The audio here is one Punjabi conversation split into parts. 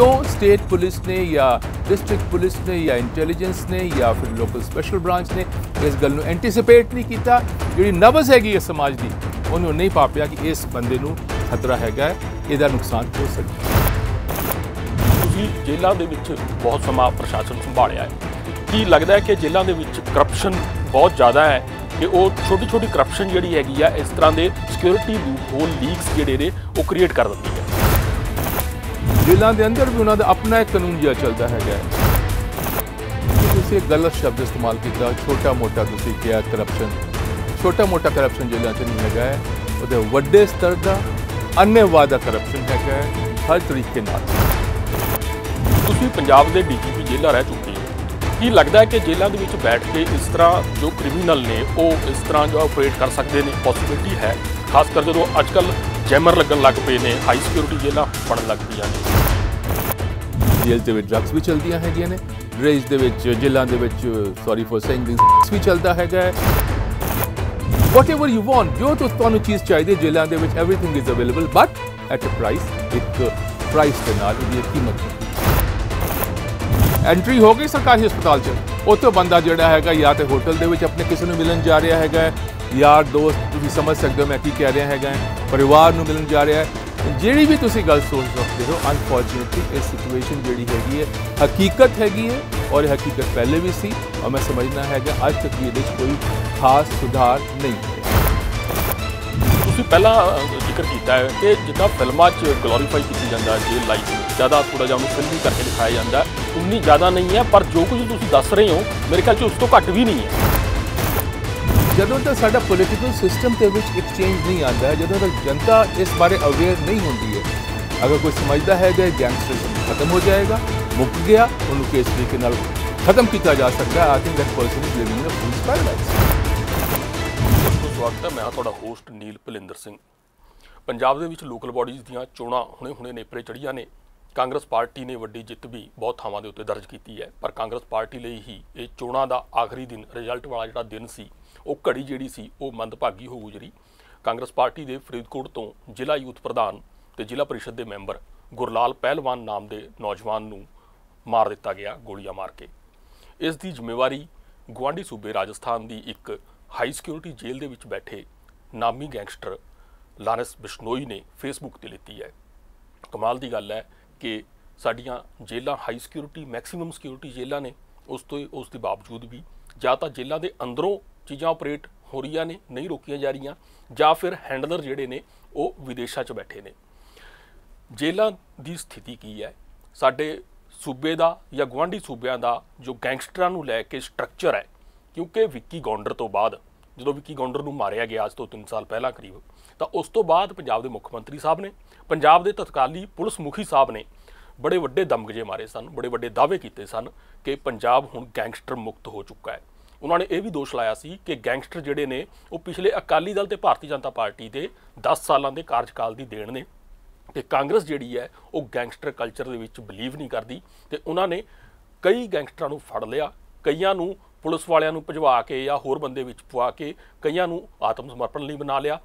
क्यों ਸਟੇਟ ਪੁਲਿਸ ਨੇ ਜਾਂ ਡਿਸਟ੍ਰਿਕਟ ਪੁਲਿਸ ਨੇ ਜਾਂ ਇੰਟੈਲੀਜੈਂਸ ਨੇ ਜਾਂ ਫਿਰ ਲੋਕਲ ਸਪੈਸ਼ਲ ਬ੍ਰਾਂਚ ਨੇ ਇਸ ਗੱਲ ਨੂੰ ਐਂਟੀਸਪੇਟ ਨਹੀਂ ਕੀਤਾ ਜਿਹੜੀ ਨਵਸ ਹੈਗੀ ਇਸ ਸਮਾਜ ਦੀ ਉਹਨੂੰ ਨਹੀਂ ਪਾਪਿਆ ਕਿ ਇਸ ਬੰਦੇ ਨੂੰ ਖਤਰਾ ਹੈਗਾ ਇਹਦਾ ਨੁਕਸਾਨ ਹੋ ਸਕਦਾ ਤੁਸੀਂ ਜੇਲ੍ਹਾਂ ਦੇ ਵਿੱਚ ਬਹੁਤ ਸਮਾਂ ਪ੍ਰਸ਼ਾਸਨ ਸੰਭਾਲਿਆ ਹੈ ਕੀ ਲੱਗਦਾ ਹੈ ਕਿ ਜੇਲ੍ਹਾਂ ਦੇ ਵਿੱਚ ਕਰਪਸ਼ਨ ਬਹੁਤ ਜ਼ਿਆਦਾ ਹੈ ਕਿ ਉਹ ਛੋਟੀ ਛੋਟੀ ਕਰਪਸ਼ਨ ਜਿਹੜੀ ਹੈਗੀ ਆ ਇਸ ਤਰ੍ਹਾਂ ਦੇ ਸਿਕਿਉਰਿਟੀ ਲੂਪ ਹੋਲ ਲੀਕਸ ਜਿਹੜੇ ਨੇ ਉਹ ਕ੍ਰੀਏਟ ਕਰ ਦਿੰਦੀ ਹੈ ਜ਼ਿਲ੍ਹਾ ਦੇ ਅੰਦਰ ਵੀ ਉਹਨਾਂ ਦਾ ਆਪਣਾ ਇੱਕ ਕਾਨੂੰਨ ਜਿਹਾ ਚੱਲਦਾ ਹੈਗਾ ਤੁਸੀਂ ਗਲਤ ਸ਼ਬਦ ਇਸਤੇਮਾਲ ਕੀਤਾ ਛੋਟਾ ਮੋਟਾ ਤੁਸੀਂ ਕਿਹਾ ਕਰਪਸ਼ਨ ਛੋਟਾ ਮੋਟਾ ਕਰਪਸ਼ਨ ਜ਼ਿਲ੍ਹਾ 'ਚ ਨਹੀਂ ਹੈਗਾ ਉਹਦੇ ਵੱਡੇ ਸਤਰ ਦਾ ਅੰਨੇਵਾਹ ਕਰਪਸ਼ਨ ਹੈਗਾ ਹਰ ਤਰੀਕੇ ਨਾਲ ਤੁਸੀਂ ਪੰਜਾਬ ਦੇ ਡੀਜੀਪੀ ਜੇਲ੍ਹਾਂ ਰਹਿ ਚੁੱਕੇ ਹੋ ਕੀ ਲੱਗਦਾ ਹੈ ਕਿ ਜੇਲ੍ਹਾਂ ਦੇ ਵਿੱਚ ਬੈਠ ਕੇ ਇਸ ਤਰ੍ਹਾਂ ਜੋ ਕ੍ਰਿਮੀਨਲ ਨੇ ਉਹ ਇਸ ਤਰ੍ਹਾਂ ਜੋ ਆਪਰੇਟ ਕਰ ਸਕਦੇ ਨੇ ਪੋਸਿਬਿਲਿਟੀ ਹੈ ਖਾਸ ਕਰ ਜਦੋਂ ਅੱਜਕੱਲ ਜੈਮਰ ਲੱਗਣ ਲੱਗ ਪਏ ਨੇ ਹਾਈ ਸਿਕਿਉਰਿਟੀ ਜੇਲ੍ਹਾਂ ਬਣਨ ਲੱਗ ਪਈਆਂ ਨੇ ਜੇਲ੍ਹ ਦੇ ਵਿੱਚ ਡਰੱਗਸ ਵੀ ਚਲਦੀਆਂ ਹੈਗੀਆਂ ਨੇ ਰੇਜ ਦੇ ਵਿੱਚ ਜੇਲ੍ਹਾਂ ਦੇ ਵਿੱਚ ਸੌਰੀ ਫॉर ਸੇਇੰਗ ਦਿਸ ਵੀ ਚਲਦਾ ਹੈਗਾ ਵਾਟਐਵਰ ਯੂ ਵਾਂਟ ਜੋ ਤੁਹਾਨੂੰ ਚੀਜ਼ ਚਾਹੀਦੀ ਜੇਲ੍ਹਾਂ ਦੇ ਵਿੱਚ everything is available but at a price ਇੱਕ ਪ੍ਰਾਈਸ ਦੇ ਨਾਲ ਉਹਦੀ ਕੀਮਤ ਐਂਟਰੀ ਹੋ ਗਈ ਸਰਕਾਰੀ ਹਸਪਤਾਲ 'ਚ ਉੱਥੇ ਬੰਦਾ ਜਿਹੜਾ ਹੈਗਾ ਜਾਂ ਤੇ ਹੋਟਲ ਦੇ ਵਿੱਚ ਆਪਣੇ ਕਿਸੇ ਨੂੰ ਮਿਲਣ ਜਾ ਰਿਹਾ ਹੈਗਾ ਯਾਰ ਦੋਸਤ ਤੁਸੀਂ ਸਮਝ ਸਕਦੇ ਹੋ ਮੈਂ ਕੀ ਕਹਿ ਰਿਹਾ ਹੈਗਾ ਪਰਿਵਾਰ ਨੂੰ ਮਿਲਣ ਜਾ ਰਿਹਾ ਹੈ ਜਿਹੜੀ ਵੀ ਤੁਸੀਂ ਗੱਲ ਸੋਚ ਸਕਦੇ ਹੋ ਅਨਫੋਰਚਨਟਲੀ ਇਹ ਸਿਚੁਏਸ਼ਨ ਜਿਹੜੀ ਹੈਗੀ ਹੈ ਹਕੀਕਤ ਹੈਗੀ ਹੈ ਔਰ ਇਹ ਹਕੀਕਤ ਪਹਿਲੇ ਵੀ ਸੀ ਔਰ ਮੈਂ ਸਮਝਣਾ ਹੈ ਕਿ ਅੱਜ ਤੱਕ ਇਹਦੇ ਵਿੱਚ ਕੋਈ ਖਾਸ ਸੁਧਾਰ ਨਹੀਂ ਤੁਸੀਂ ਪਹਿਲਾਂ ਜ਼ਿਕਰ ਕੀਤਾ ਹੈ ਕਿ ਜਿੱਦਾਂ ਫਿਲਮਾਂ 'ਚ ਗਲੋਰੀਫਾਈ ਕੀਤਾ ਜਾਂਦਾ ਹੈ ਜੇ ਲਾਈਫ ਜ਼ਿਆਦਾ ਥੋੜਾ ਜਿਹਾ ਉਹਨੂੰ ਫਿਲਮੀ ਕਰਕੇ ਦਿਖਾਇਆ ਜਾਂਦਾ ਉਨੀ ਜ਼ਿਆਦਾ ਨਹੀਂ ਹੈ ਪਰ ਜੋ ਕੁਝ ਤੁਸੀਂ ਦੱਸ ਰਹੇ ਹੋ ਮੇਰੇ ਖਿਆਲ 'ਚ ਉਸ ਤੋਂ ਘੱਟ ਵੀ ਨਹੀਂ ਹੈ ਜਦੋਂ ਤੱਕ ਸਾਡਾ ਪੋਲੀਟੀਕਲ ਸਿਸਟਮ ਦੇ ਵਿੱਚ ਇੱਕ ਚੇਂਜ ਨਹੀਂ ਆਉਂਦਾ ਜਦੋਂ ਤੱਕ ਜਨਤਾ ਇਸ ਬਾਰੇ ਅਵੇਅਰ ਨਹੀਂ ਹੁੰਦੀ ਹੈ ਅਗਰ ਕੋਈ ਸਮਝਦਾ ਹੈ ਕਿ ਗੈਂਗਸਟਰਿਜ਼ਮ ਖਤਮ ਹੋ ਜਾਏਗਾ ਮੁੱਕ ਗਿਆ ਉਹਨੂੰ ਕਿਸ ਤਰੀਕੇ ਨਾਲ ਖਤਮ ਕੀਤਾ ਜਾ ਸਕਦਾ I think that person is living in a fool's paradise ਸਵਾਗਤ ਹੈ ਮੈਂ ਤੁਹਾਡਾ ਹੋਸਟ ਨੀਲ ਭਲਿੰਦਰ ਸਿੰਘ ਪੰਜਾਬ ਦੇ ਵਿੱਚ ਲੋਕਲ ਬਾਡੀਜ਼ ਦੀਆਂ ਚੋਣਾਂ ਹੁਣੇ-ਹੁਣੇ ਨੇਪਰੇ ਚੜੀਆਂ ਨੇ ਕਾਂਗਰਸ ਪਾਰਟੀ ਨੇ ਵੱਡੀ ਜਿੱਤ ਵੀ ਬਹੁਤ ਥਾਵਾਂ ਦੇ ਉੱਤੇ ਦਰਜ ਕੀਤੀ ਹੈ ਪਰ ਕਾਂਗਰਸ ਪਾਰਟੀ ਲਈ ਹੀ ਇਹ ਚੋਣਾਂ ਦਾ ਆਖਰੀ ਦਿਨ ਰਿਜ਼ਲਟ ਵਾਲਾ ਜਿਹੜਾ ਦਿਨ ਸੀ ਉਹ ਘੜੀ ਜਿਹੜੀ ਸੀ ਉਹ ਮੰਦਭਾਗੀ ਹੋ ਗੁਜ਼ਰੀ ਕਾਂਗਰਸ ਪਾਰਟੀ ਦੇ ਫਰੀਦਕੋਟ ਤੋਂ ਜ਼ਿਲ੍ਹਾ ਯੂਥ ਪ੍ਰਧਾਨ ਤੇ ਜ਼ਿਲ੍ਹਾ ਪਰਿਸ਼ਦ ਦੇ ਮੈਂਬਰ ਗੁਰਲਾਲ ਪਹਿਲਵਾਨ ਨਾਮ ਦੇ ਨੌਜਵਾਨ ਨੂੰ ਮਾਰ ਦਿੱਤਾ ਗਿਆ ਗੋਲੀਆਂ ਮਾਰ ਕੇ ਇਸ ਦੀ ਜ਼ਿੰਮੇਵਾਰੀ ਗਵਾਂਡੀ ਸੂਬੇ ਰਾਜਸਥਾਨ ਦੀ ਇੱਕ ਹਾਈ ਸਿਕਿਉਰਿਟੀ ਜੇਲ੍ਹ ਦੇ ਵਿੱਚ ਬੈਠੇ ਨਾਮੀ ਗੈਂਗਸਟਰ ਲਾਨਸ ਬਿਸ਼ਨੋਈ ਨੇ ਫੇਸਬੁੱਕ ਤੇ ਲਿੱਤੀ ਹੈ ਕਮਾਲ ਦੀ ਗੱਲ ਹੈ ਕਿ ਸਾਡੀਆਂ ਜੇਲ੍ਹਾਂ ਹਾਈ ਸਿਕਿਉਰਿਟੀ ਮੈਕਸਿਮਮ ਸਿਕਿਉਰਿਟੀ ਜੇਲ੍ਹਾਂ ਨੇ ਉਸ ਤੋਂ ਉਸ ਦੇ ਬਾਵਜੂਦ ਵੀ ਜਾਂ ਤਾਂ ਜੇਲ੍ਹਾਂ ਦੇ ਅੰਦਰੋਂ ਚੀਜ਼ਾਂ ਆਪਰੇਟ ਹੋ ਰਹੀਆਂ ਨੇ ਨਹੀਂ ਰੋਕੀਆਂ ਜਾ ਰਹੀਆਂ ਜਾਂ ਫਿਰ ਹੈਂਡਲਰ ਜਿਹੜੇ ਨੇ ਉਹ ਵਿਦੇਸ਼ਾਂ 'ਚ ਬੈਠੇ ਨੇ ਜੇਲ੍ਹਾਂ ਦੀ ਸਥਿਤੀ ਕੀ ਹੈ ਸਾਡੇ ਸੂਬੇ ਦਾ ਜਾਂ ਗਵਾਂਢੀ ਸੂਬਿਆਂ ਦਾ ਜੋ ਗੈਂਗਸਟਰਾਂ ਨੂੰ ਲੈ ਕੇ ਸਟਰਕਚਰ ਹੈ ਕਿਉਂਕਿ ਵਿੱਕੀ ਗੌਂਡਰ ਤੋਂ ਬਾਅਦ ਜਦੋਂ ਵਿੱਕੀ ਗੌਂਡਰ ਨੂੰ ਮਾਰਿਆ ਗਿਆ ਅੱਜ ਤੋਂ 3 ਸਾਲ ਪਹਿਲਾਂ ਕਰੀਬ ਤਾਂ ਉਸ ਤੋਂ ਬਾਅਦ ਪੰਜਾਬ ਦੇ ਮੁੱਖ ਮੰਤਰੀ ਸਾਹਿਬ ਨੇ ਪੰਜਾਬ ਦੇ ਤਤਕਾਲੀ ਪੁਲਿਸ ਮੁਖੀ ਸਾਹਿਬ ਨੇ ਬੜੇ ਵੱਡੇ ਦਮਗਜੇ ਮਾਰੇ ਸਨ ਬੜੇ ਵੱਡੇ ਦਾਅਵੇ ਕੀਤੇ ਸਨ ਕਿ ਪੰਜਾਬ ਹੁਣ ਗੈਂਗਸਟਰ ਮੁਕਤ ਹੋ ਚੁੱਕਾ ਹੈ ਉਹਨਾਂ ਨੇ ਇਹ ਵੀ ਦੋਸ਼ ਲਾਇਆ ਸੀ ਕਿ ਗੈਂਗਸਟਰ ਜਿਹੜੇ ਨੇ ਉਹ ਪਿਛਲੇ ਅਕਾਲੀ ਦਲ ਤੇ ਭਾਰਤੀ ਜਨਤਾ ਪਾਰਟੀ ਦੇ 10 ਸਾਲਾਂ ਦੇ ਕਾਰਜਕਾਲ ਦੀ ਦੇਣ ਨੇ ਤੇ ਕਾਂਗਰਸ ਜਿਹੜੀ ਹੈ ਉਹ ਗੈਂਗਸਟਰ ਕਲਚਰ ਦੇ ਵਿੱਚ ਬਲੀਵ ਨਹੀਂ ਕਰਦੀ ਤੇ ਉਹਨਾਂ ਨੇ ਕਈ ਗੈਂਗਸਟਰਾਂ ਨੂੰ ਫੜ ਲਿਆ ਕਈਆਂ ਨੂੰ ਪੁਲਿਸ ਵਾਲਿਆਂ ਨੂੰ ਭਜਵਾ ਕੇ ਜਾਂ ਹੋਰ ਬੰਦੇ ਵਿੱਚ ਪਵਾ ਕੇ ਕਈਆਂ ਨੂੰ ਆਤਮ ਸਮਰਪਣ ਲਈ ਬਣਾ ਲਿਆ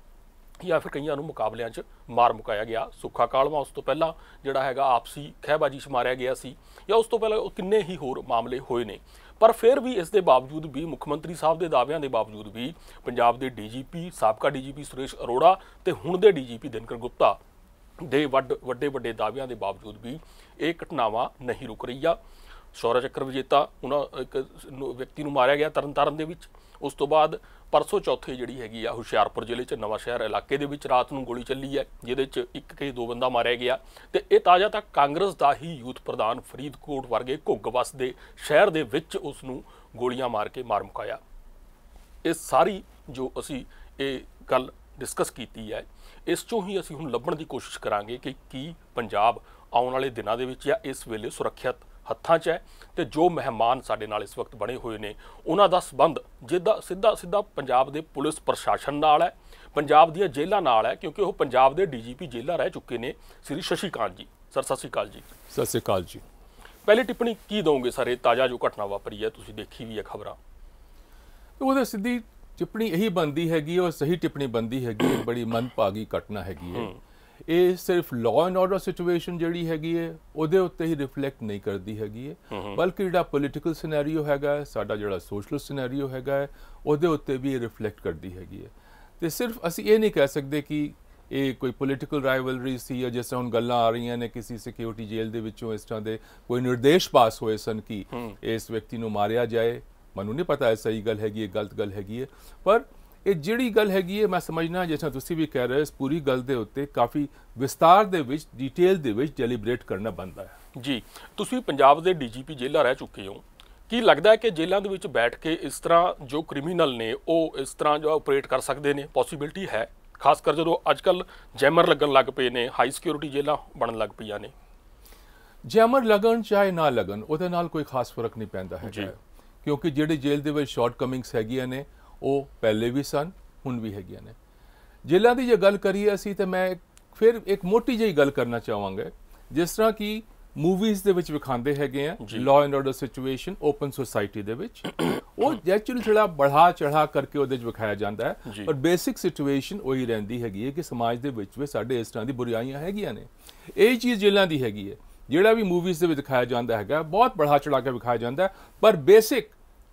ਜਾਂ ਫਿਰ ਕਈਆਂ ਨੂੰ ਮੁਕਾਬਲਿਆਂ 'ਚ ਮਾਰ ਮੁਕਾਇਆ ਗਿਆ ਸੁੱਖਾ ਕਾਲਵਾ ਉਸ ਤੋਂ ਪਹਿਲਾਂ ਜਿਹੜਾ ਹੈਗਾ ਆਪਸੀ ਖਹਿਬਾਜੀ 'ਚ ਮਾਰਿਆ ਗਿਆ ਸੀ ਜਾਂ ਉਸ ਤੋਂ ਪਹਿਲਾਂ ਕਿੰਨੇ ਹੀ ਹੋਰ ਮਾਮਲੇ ਹੋਏ ਨੇ ਪਰ ਫਿਰ ਵੀ ਇਸ ਦੇ ਬਾਵਜੂਦ ਵੀ ਮੁੱਖ ਮੰਤਰੀ ਸਾਹਿਬ ਦੇ ਦਾਅਵਿਆਂ ਦੇ ਬਾਵਜੂਦ ਵੀ ਪੰਜਾਬ ਦੇ ਡੀਜੀਪੀ ਸਾਬਕਾ ਡੀਜੀਪੀ ਸੁਰੇਸ਼ ਅਰੋੜਾ ਤੇ ਹੁਣ ਦੇ ਡੀਜੀਪੀ ਦਿਨਕਰ ਗੁਪਤਾ ਦੇ ਵੱਡੇ ਵੱਡੇ ਦਾਅਵਿਆਂ ਦੇ ਬਾਵਜੂਦ ਵੀ ਇਹ ਘਟਨਾਵਾਂ ਨਹੀਂ ਰੁਕ ਰਹੀਆਂ ਸ਼ੌਰਾ ਚੱਕਰ ਵਿਜੇਤਾ ਉਹਨਾਂ ਇੱਕ ਵਿਅਕਤੀ ਨੂੰ ਮਾਰਿਆ ਗਿਆ ਤਰਨਤਾਰਨ ਦੇ ਵਿੱਚ ਉਸ ਤੋਂ ਬਾਅਦ ਪਰਸੋ ਚੌਥੇ ਜਿਹੜੀ ਹੈਗੀ ਆ ਹੁਸ਼ਿਆਰਪੁਰ ਜ਼ਿਲ੍ਹੇ 'ਚ ਨਵਾਂ ਸ਼ਹਿਰ ਇਲਾਕੇ ਦੇ ਵਿੱਚ ਰਾਤ ਨੂੰ ਗੋਲੀ ਚੱਲੀ ਹੈ ਜਿਹਦੇ 'ਚ ਇੱਕ ਕੇ ਦੋ ਬੰਦਾ ਮਾਰਿਆ ਗਿਆ ਤੇ ਇਹ ਤਾਜ਼ਾ ਤੱਕ ਕਾਂਗਰਸ ਦਾ ਹੀ ਯੂਥ ਪ੍ਰਧਾਨ ਫਰੀਦਕੋਟ ਵਰਗੇ ਘੁੱਗ ਵਸਦੇ ਸ਼ਹਿਰ ਦੇ ਵਿੱਚ ਉਸ ਨੂੰ ਗੋਲੀਆਂ ਮਾਰ ਕੇ ਮਾਰ ਮੁਕਾਇਆ ਇਸ ਸਾਰੀ ਜੋ ਅਸੀਂ ਇਹ ਗੱਲ ਡਿਸਕਸ ਕੀਤੀ ਹੈ ਇਸ ਚੋਂ ਹੀ ਅਸੀਂ ਹੁਣ ਲੱਭਣ ਦੀ ਕੋਸ਼ਿਸ਼ ਕਰਾਂਗੇ ਕਿ ਕੀ ਪੰਜਾਬ ਆਉਣ ਵਾਲੇ ਦਿਨਾਂ ਦੇ ਵਿੱਚ ਜਾਂ ਇਸ ਵੇਲੇ ਸੁਰੱਖਿਅਤ ਹੱਥਾਂ 'ਚ ਹੈ ਤੇ ਜੋ ਮਹਿਮਾਨ ਸਾਡੇ ਨਾਲ ਇਸ ਵਕਤ ਬਣੇ ਹੋਏ ਨੇ ਉਹਨਾਂ ਦਾ ਸਬੰਧ ਜਿੱਦਾਂ ਸਿੱਧਾ ਸਿੱਧਾ ਪੰਜਾਬ ਦੇ ਪੁਲਿਸ ਪ੍ਰਸ਼ਾਸਨ ਨਾਲ ਹੈ ਪੰਜਾਬ ਦੀਆਂ ਜੇਲ੍ਹਾਂ ਨਾਲ ਹੈ ਕਿਉਂਕਿ ਉਹ ਪੰਜਾਬ ਦੇ ਡੀਜੀਪੀ ਜੇਲ੍ਹਾਂ ਰਹਿ ਚੁੱਕੇ ਨੇ ਸ੍ਰੀ ਸ਼ਸ਼ੀਕਾਂਤ ਜੀ ਸਰ ਸਤਿ ਸ੍ਰੀ ਅਕਾਲ ਜੀ ਸਤਿ ਸ੍ਰੀ ਅਕਾਲ ਜੀ ਪਹਿਲੀ ਟਿੱਪਣੀ ਕੀ ਦੋਗੇ ਸਰ ਇਹ ਤਾਜ਼ਾ ਜੋ ਘਟਨਾ ਵਾਪਰੀ ਹੈ ਤੁਸੀਂ ਦੇਖੀ ਵੀ ਹੈ ਖਬਰਾਂ ਉਹਦੇ ਸਿੱਧੀ ਟਿੱਪਣੀ ਇਹੀ ਬੰਦੀ ਹੈਗੀ ਉਹ ਸਹੀ ਟਿੱਪਣੀ ਬੰਦੀ ਹੈਗੀ ਬੜੀ ਮਨਪਾਗੀ ਘਟਨਾ ਹੈਗੀ ਹੈ ਇਹ ਸਿਰਫ ਲਾਅ ਐਂਡ ਆਰਡਰ ਸਿਚੁਏਸ਼ਨ ਜਿਹੜੀ ਹੈਗੀ ਹੈ ਉਹਦੇ ਉੱਤੇ ਹੀ ਰਿਫਲੈਕਟ ਨਹੀਂ ਕਰਦੀ ਹੈਗੀ ਹੈ ਬਲਕਿ ਜਿਹੜਾ ਪੋਲਿਟੀਕਲ ਸਿਨੈਰੀਓ ਹੈਗਾ ਸਾਡਾ ਜਿਹੜਾ ਸੋਸ਼ਲ ਸਿਨੈਰੀਓ ਹੈਗਾ ਉਹਦੇ ਉੱਤੇ ਵੀ ਇਹ ਰਿਫਲੈਕਟ ਕਰਦੀ ਹੈਗੀ ਹੈ ਤੇ ਸਿਰਫ ਅਸੀਂ ਇਹ ਨਹੀਂ ਕਹਿ ਸਕਦੇ ਕਿ ਇਹ ਕੋਈ ਪੋਲਿਟੀਕਲ ਰਾਈਵਲਰੀ ਸੀ ਜਾਂ ਜਿਸ ਤਰ੍ਹਾਂ ਗੱਲਾਂ ਆ ਰਹੀਆਂ ਨੇ ਕਿਸੇ ਸਿਕਿਉਰਿਟੀ ਜੇਲ੍ਹ ਦੇ ਵਿੱਚੋਂ ਇਸ ਤਰ੍ਹਾਂ ਦੇ ਕੋਈ ਨਿਰਦੇਸ਼ ਪਾਸ ਹੋਏ ਸਨ ਕਿ ਇਸ ਵਿਅਕਤੀ ਨੂੰ ਮਾਰਿਆ ਜਾਏ ਮਨੂੰ ਨਹੀਂ ਪਤਾ ਇਹ ਸਹੀ ਗੱਲ ਹੈਗੀ ਇਹ ਗਲਤ ਗੱਲ ਹੈਗੀ ਹੈ ਪਰ ਇਹ ਜਿਹੜੀ ਗੱਲ ਹੈਗੀ ਹੈ ਮੈਂ ਸਮਝਣਾ ਜਿਵੇਂ ਤੁਸੀਂ ਵੀ ਕਹਿ ਰਹੇ ਹੋ ਇਸ ਪੂਰੀ ਗੱਲ ਦੇ ਉੱਤੇ ਕਾਫੀ ਵਿਸਤਾਰ ਦੇ ਵਿੱਚ ਡਿਟੇਲ ਦੇ ਵਿੱਚ ਡੈਲੀਬਰੇਟ ਕਰਨਾ ਬੰਦਾ ਹੈ ਜੀ ਤੁਸੀਂ ਪੰਜਾਬ ਦੇ ਡੀਜੀਪੀ ਜੇਲਾ ਰਹਿ ਚੁੱਕੇ ਹੋ ਕੀ ਲੱਗਦਾ ਹੈ ਕਿ ਜੇਲ੍ਹਾਂ ਦੇ ਵਿੱਚ ਬੈਠ ਕੇ ਇਸ ਤਰ੍ਹਾਂ ਜੋ ਕ੍ਰਿਮੀਨਲ ਨੇ ਉਹ ਇਸ ਤਰ੍ਹਾਂ ਜੋ ਆਪਰੇਟ ਕਰ ਸਕਦੇ ਨੇ ਪੋਸਿਬਿਲਟੀ ਹੈ ਖਾਸ ਕਰ ਜਦੋਂ ਅੱਜਕੱਲ ਜੈਮਰ ਲੱਗਣ ਲੱਗ ਪਏ ਨੇ ਹਾਈ ਸਿਕਿਉਰਿਟੀ ਜੇਲ੍ਹਾਂ ਬਣਨ ਲੱਗ ਪਈਆਂ ਨੇ ਜੈਮਰ ਲੱਗਣ ਚਾਹੇ ਨਾ ਲੱਗਣ ਉਹਦੇ ਨਾਲ ਕੋਈ ਖਾਸ ਫਰਕ ਨਹੀਂ ਪੈਂਦਾ ਹੈ ਕਿਉਂਕਿ ਜਿਹੜੇ ਜੇਲ੍ਹ ਦੇ ਵਿੱਚ ਸ਼ਾਰਟਕਮਿੰਗਸ ਹੈਗੀਆਂ ਨੇ ਉਹ ਪਹਿਲੇ ਵੀ ਸਨ ਹੁਣ ਵੀ ਹੈਗੀਆਂ ਨੇ ਜ਼ਿਲ੍ਹਿਆਂ ਦੀ ਜੇ ਗੱਲ ਕਰੀਏ ਅਸੀਂ ਤੇ ਮੈਂ ਫਿਰ ਇੱਕ ਮੋਟੀ ਜਿਹੀ ਗੱਲ ਕਰਨਾ ਚਾਹਾਂਗਾ ਜਿਸ ਤਰ੍ਹਾਂ ਕਿ ਮੂਵੀਜ਼ ਦੇ ਵਿੱਚ ਵਿਖਾਉਂਦੇ ਹੈਗੇ ਆ law and order situation open society ਦੇ ਵਿੱਚ ਉਹ ਐਕਚੁਅਲੀ ਥੋੜਾ ਬੜਾ ਚੜਾ ਕਰਕੇ ਉਹਦੇ ਵਿੱਚ ਵਿਖਾਇਆ ਜਾਂਦਾ ਹੈ ਪਰ ਬੇਸਿਕ ਸਿਚੁਏਸ਼ਨ ਉਹੀ ਰਹਿੰਦੀ ਹੈਗੀ ਹੈ ਕਿ ਸਮਾਜ ਦੇ ਵਿੱਚ ਵੀ ਸਾਡੇ ਇਸ ਤਰ੍ਹਾਂ ਦੀ ਬੁਰਾਈਆਂ ਹੈਗੀਆਂ ਨੇ ਇਹ ਚੀਜ਼ ਜਿਲ੍ਹਾਂ ਦੀ ਹੈਗੀ ਹੈ ਜਿਹੜਾ ਵੀ ਮੂਵੀਜ਼ ਦੇ ਵਿੱਚ ਦਿਖਾਇਆ ਜਾਂਦਾ ਹੈਗਾ ਬਹੁਤ ਬੜਾ ਚੜਾ ਕੇ ਵਿਖਾਇਆ ਜਾਂਦਾ ਪਰ ਬੇਸਿਕ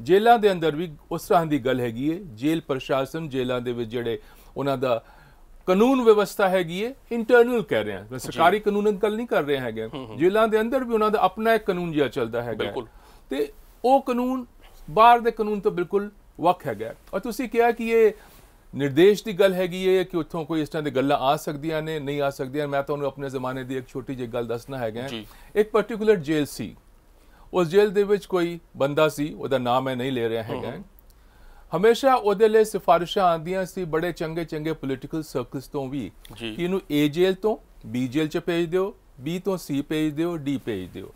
ਜੇਲ੍ਹਾਂ ਦੇ ਅੰਦਰ ਵੀ ਉਸ ਤਰ੍ਹਾਂ ਦੀ ਗੱਲ ਹੈਗੀ ਹੈ ਜੇਲ੍ਹ ਪ੍ਰਸ਼ਾਸਨ ਜੇਲ੍ਹਾਂ ਦੇ ਵਿੱਚ ਜਿਹੜੇ ਉਹਨਾਂ ਦਾ ਕਾਨੂੰਨ ਵਿਵਸਥਾ ਹੈਗੀ ਹੈ ਇੰਟਰਨਲ ਕਹਿ ਰਹੇ ਆ ਸਰਕਾਰੀ ਕਾਨੂੰਨ ਦੀ ਗੱਲ ਨਹੀਂ ਕਰ ਰਹੇ ਹੈਗੇ ਜੇਲ੍ਹਾਂ ਦੇ ਅੰਦਰ ਵੀ ਉਹਨਾਂ ਦਾ ਆਪਣਾ ਇੱਕ ਕਾਨੂੰਨ ਜਿਹਾ ਚੱਲਦਾ ਹੈਗਾ ਤੇ ਉਹ ਕਾਨੂੰਨ ਬਾਹਰ ਦੇ ਕਾਨੂੰਨ ਤੋਂ ਬਿਲਕੁਲ ਵੱਖ ਹੈਗਾ ਔਰ ਤੁਸੀਂ ਕਿਹਾ ਕਿ ਇਹ ਨਿਰਦੇਸ਼ ਦੀ ਗੱਲ ਹੈਗੀ ਹੈ ਕਿ ਉੱਥੋਂ ਕੋਈ ਇਸ ਤਰ੍ਹਾਂ ਦੀ ਗੱਲਾਂ ਆ ਸਕਦੀਆਂ ਨੇ ਨਹੀਂ ਆ ਸਕਦੀਆਂ ਮੈਂ ਤੁਹਾਨੂੰ ਆਪਣੇ ਜ਼ਮਾਨੇ ਦੀ ਇੱਕ ਛੋਟੀ ਜਿਹੀ ਗੱਲ ਦੱਸਣਾ ਹੈਗਾ ਇੱਕ ਪਾਰਟਿਕੂਲਰ ਜੇਲ ਸੀ ਉਸ ਜੇਲ੍ਹ ਦੇ ਵਿੱਚ ਕੋਈ ਬੰਦਾ ਸੀ ਉਹਦਾ ਨਾਮ ਮੈਂ ਨਹੀਂ ਲੈ ਰਿਹਾ ਹੈਗਾ ਹਮੇਸ਼ਾ ਉਹਦੇ ਲਈ ਸਿਫਾਰਿਸ਼ਾਂ ਆਉਂਦੀਆਂ ਸੀ ਬੜੇ ਚੰਗੇ ਚੰਗੇ ਪੋਲੀਟੀਕਲ ਸਰਕਲਸ ਤੋਂ ਵੀ ਕਿ ਇਹਨੂੰ ਏ ਜੇਲ੍ਹ ਤੋਂ ਬੀ ਜੇਲ੍ਹ ਚ ਭੇਜ ਦਿਓ ਬੀ ਤੋਂ ਸੀ ਭੇਜ ਦਿਓ ਡੀ ਭੇਜ ਦਿਓ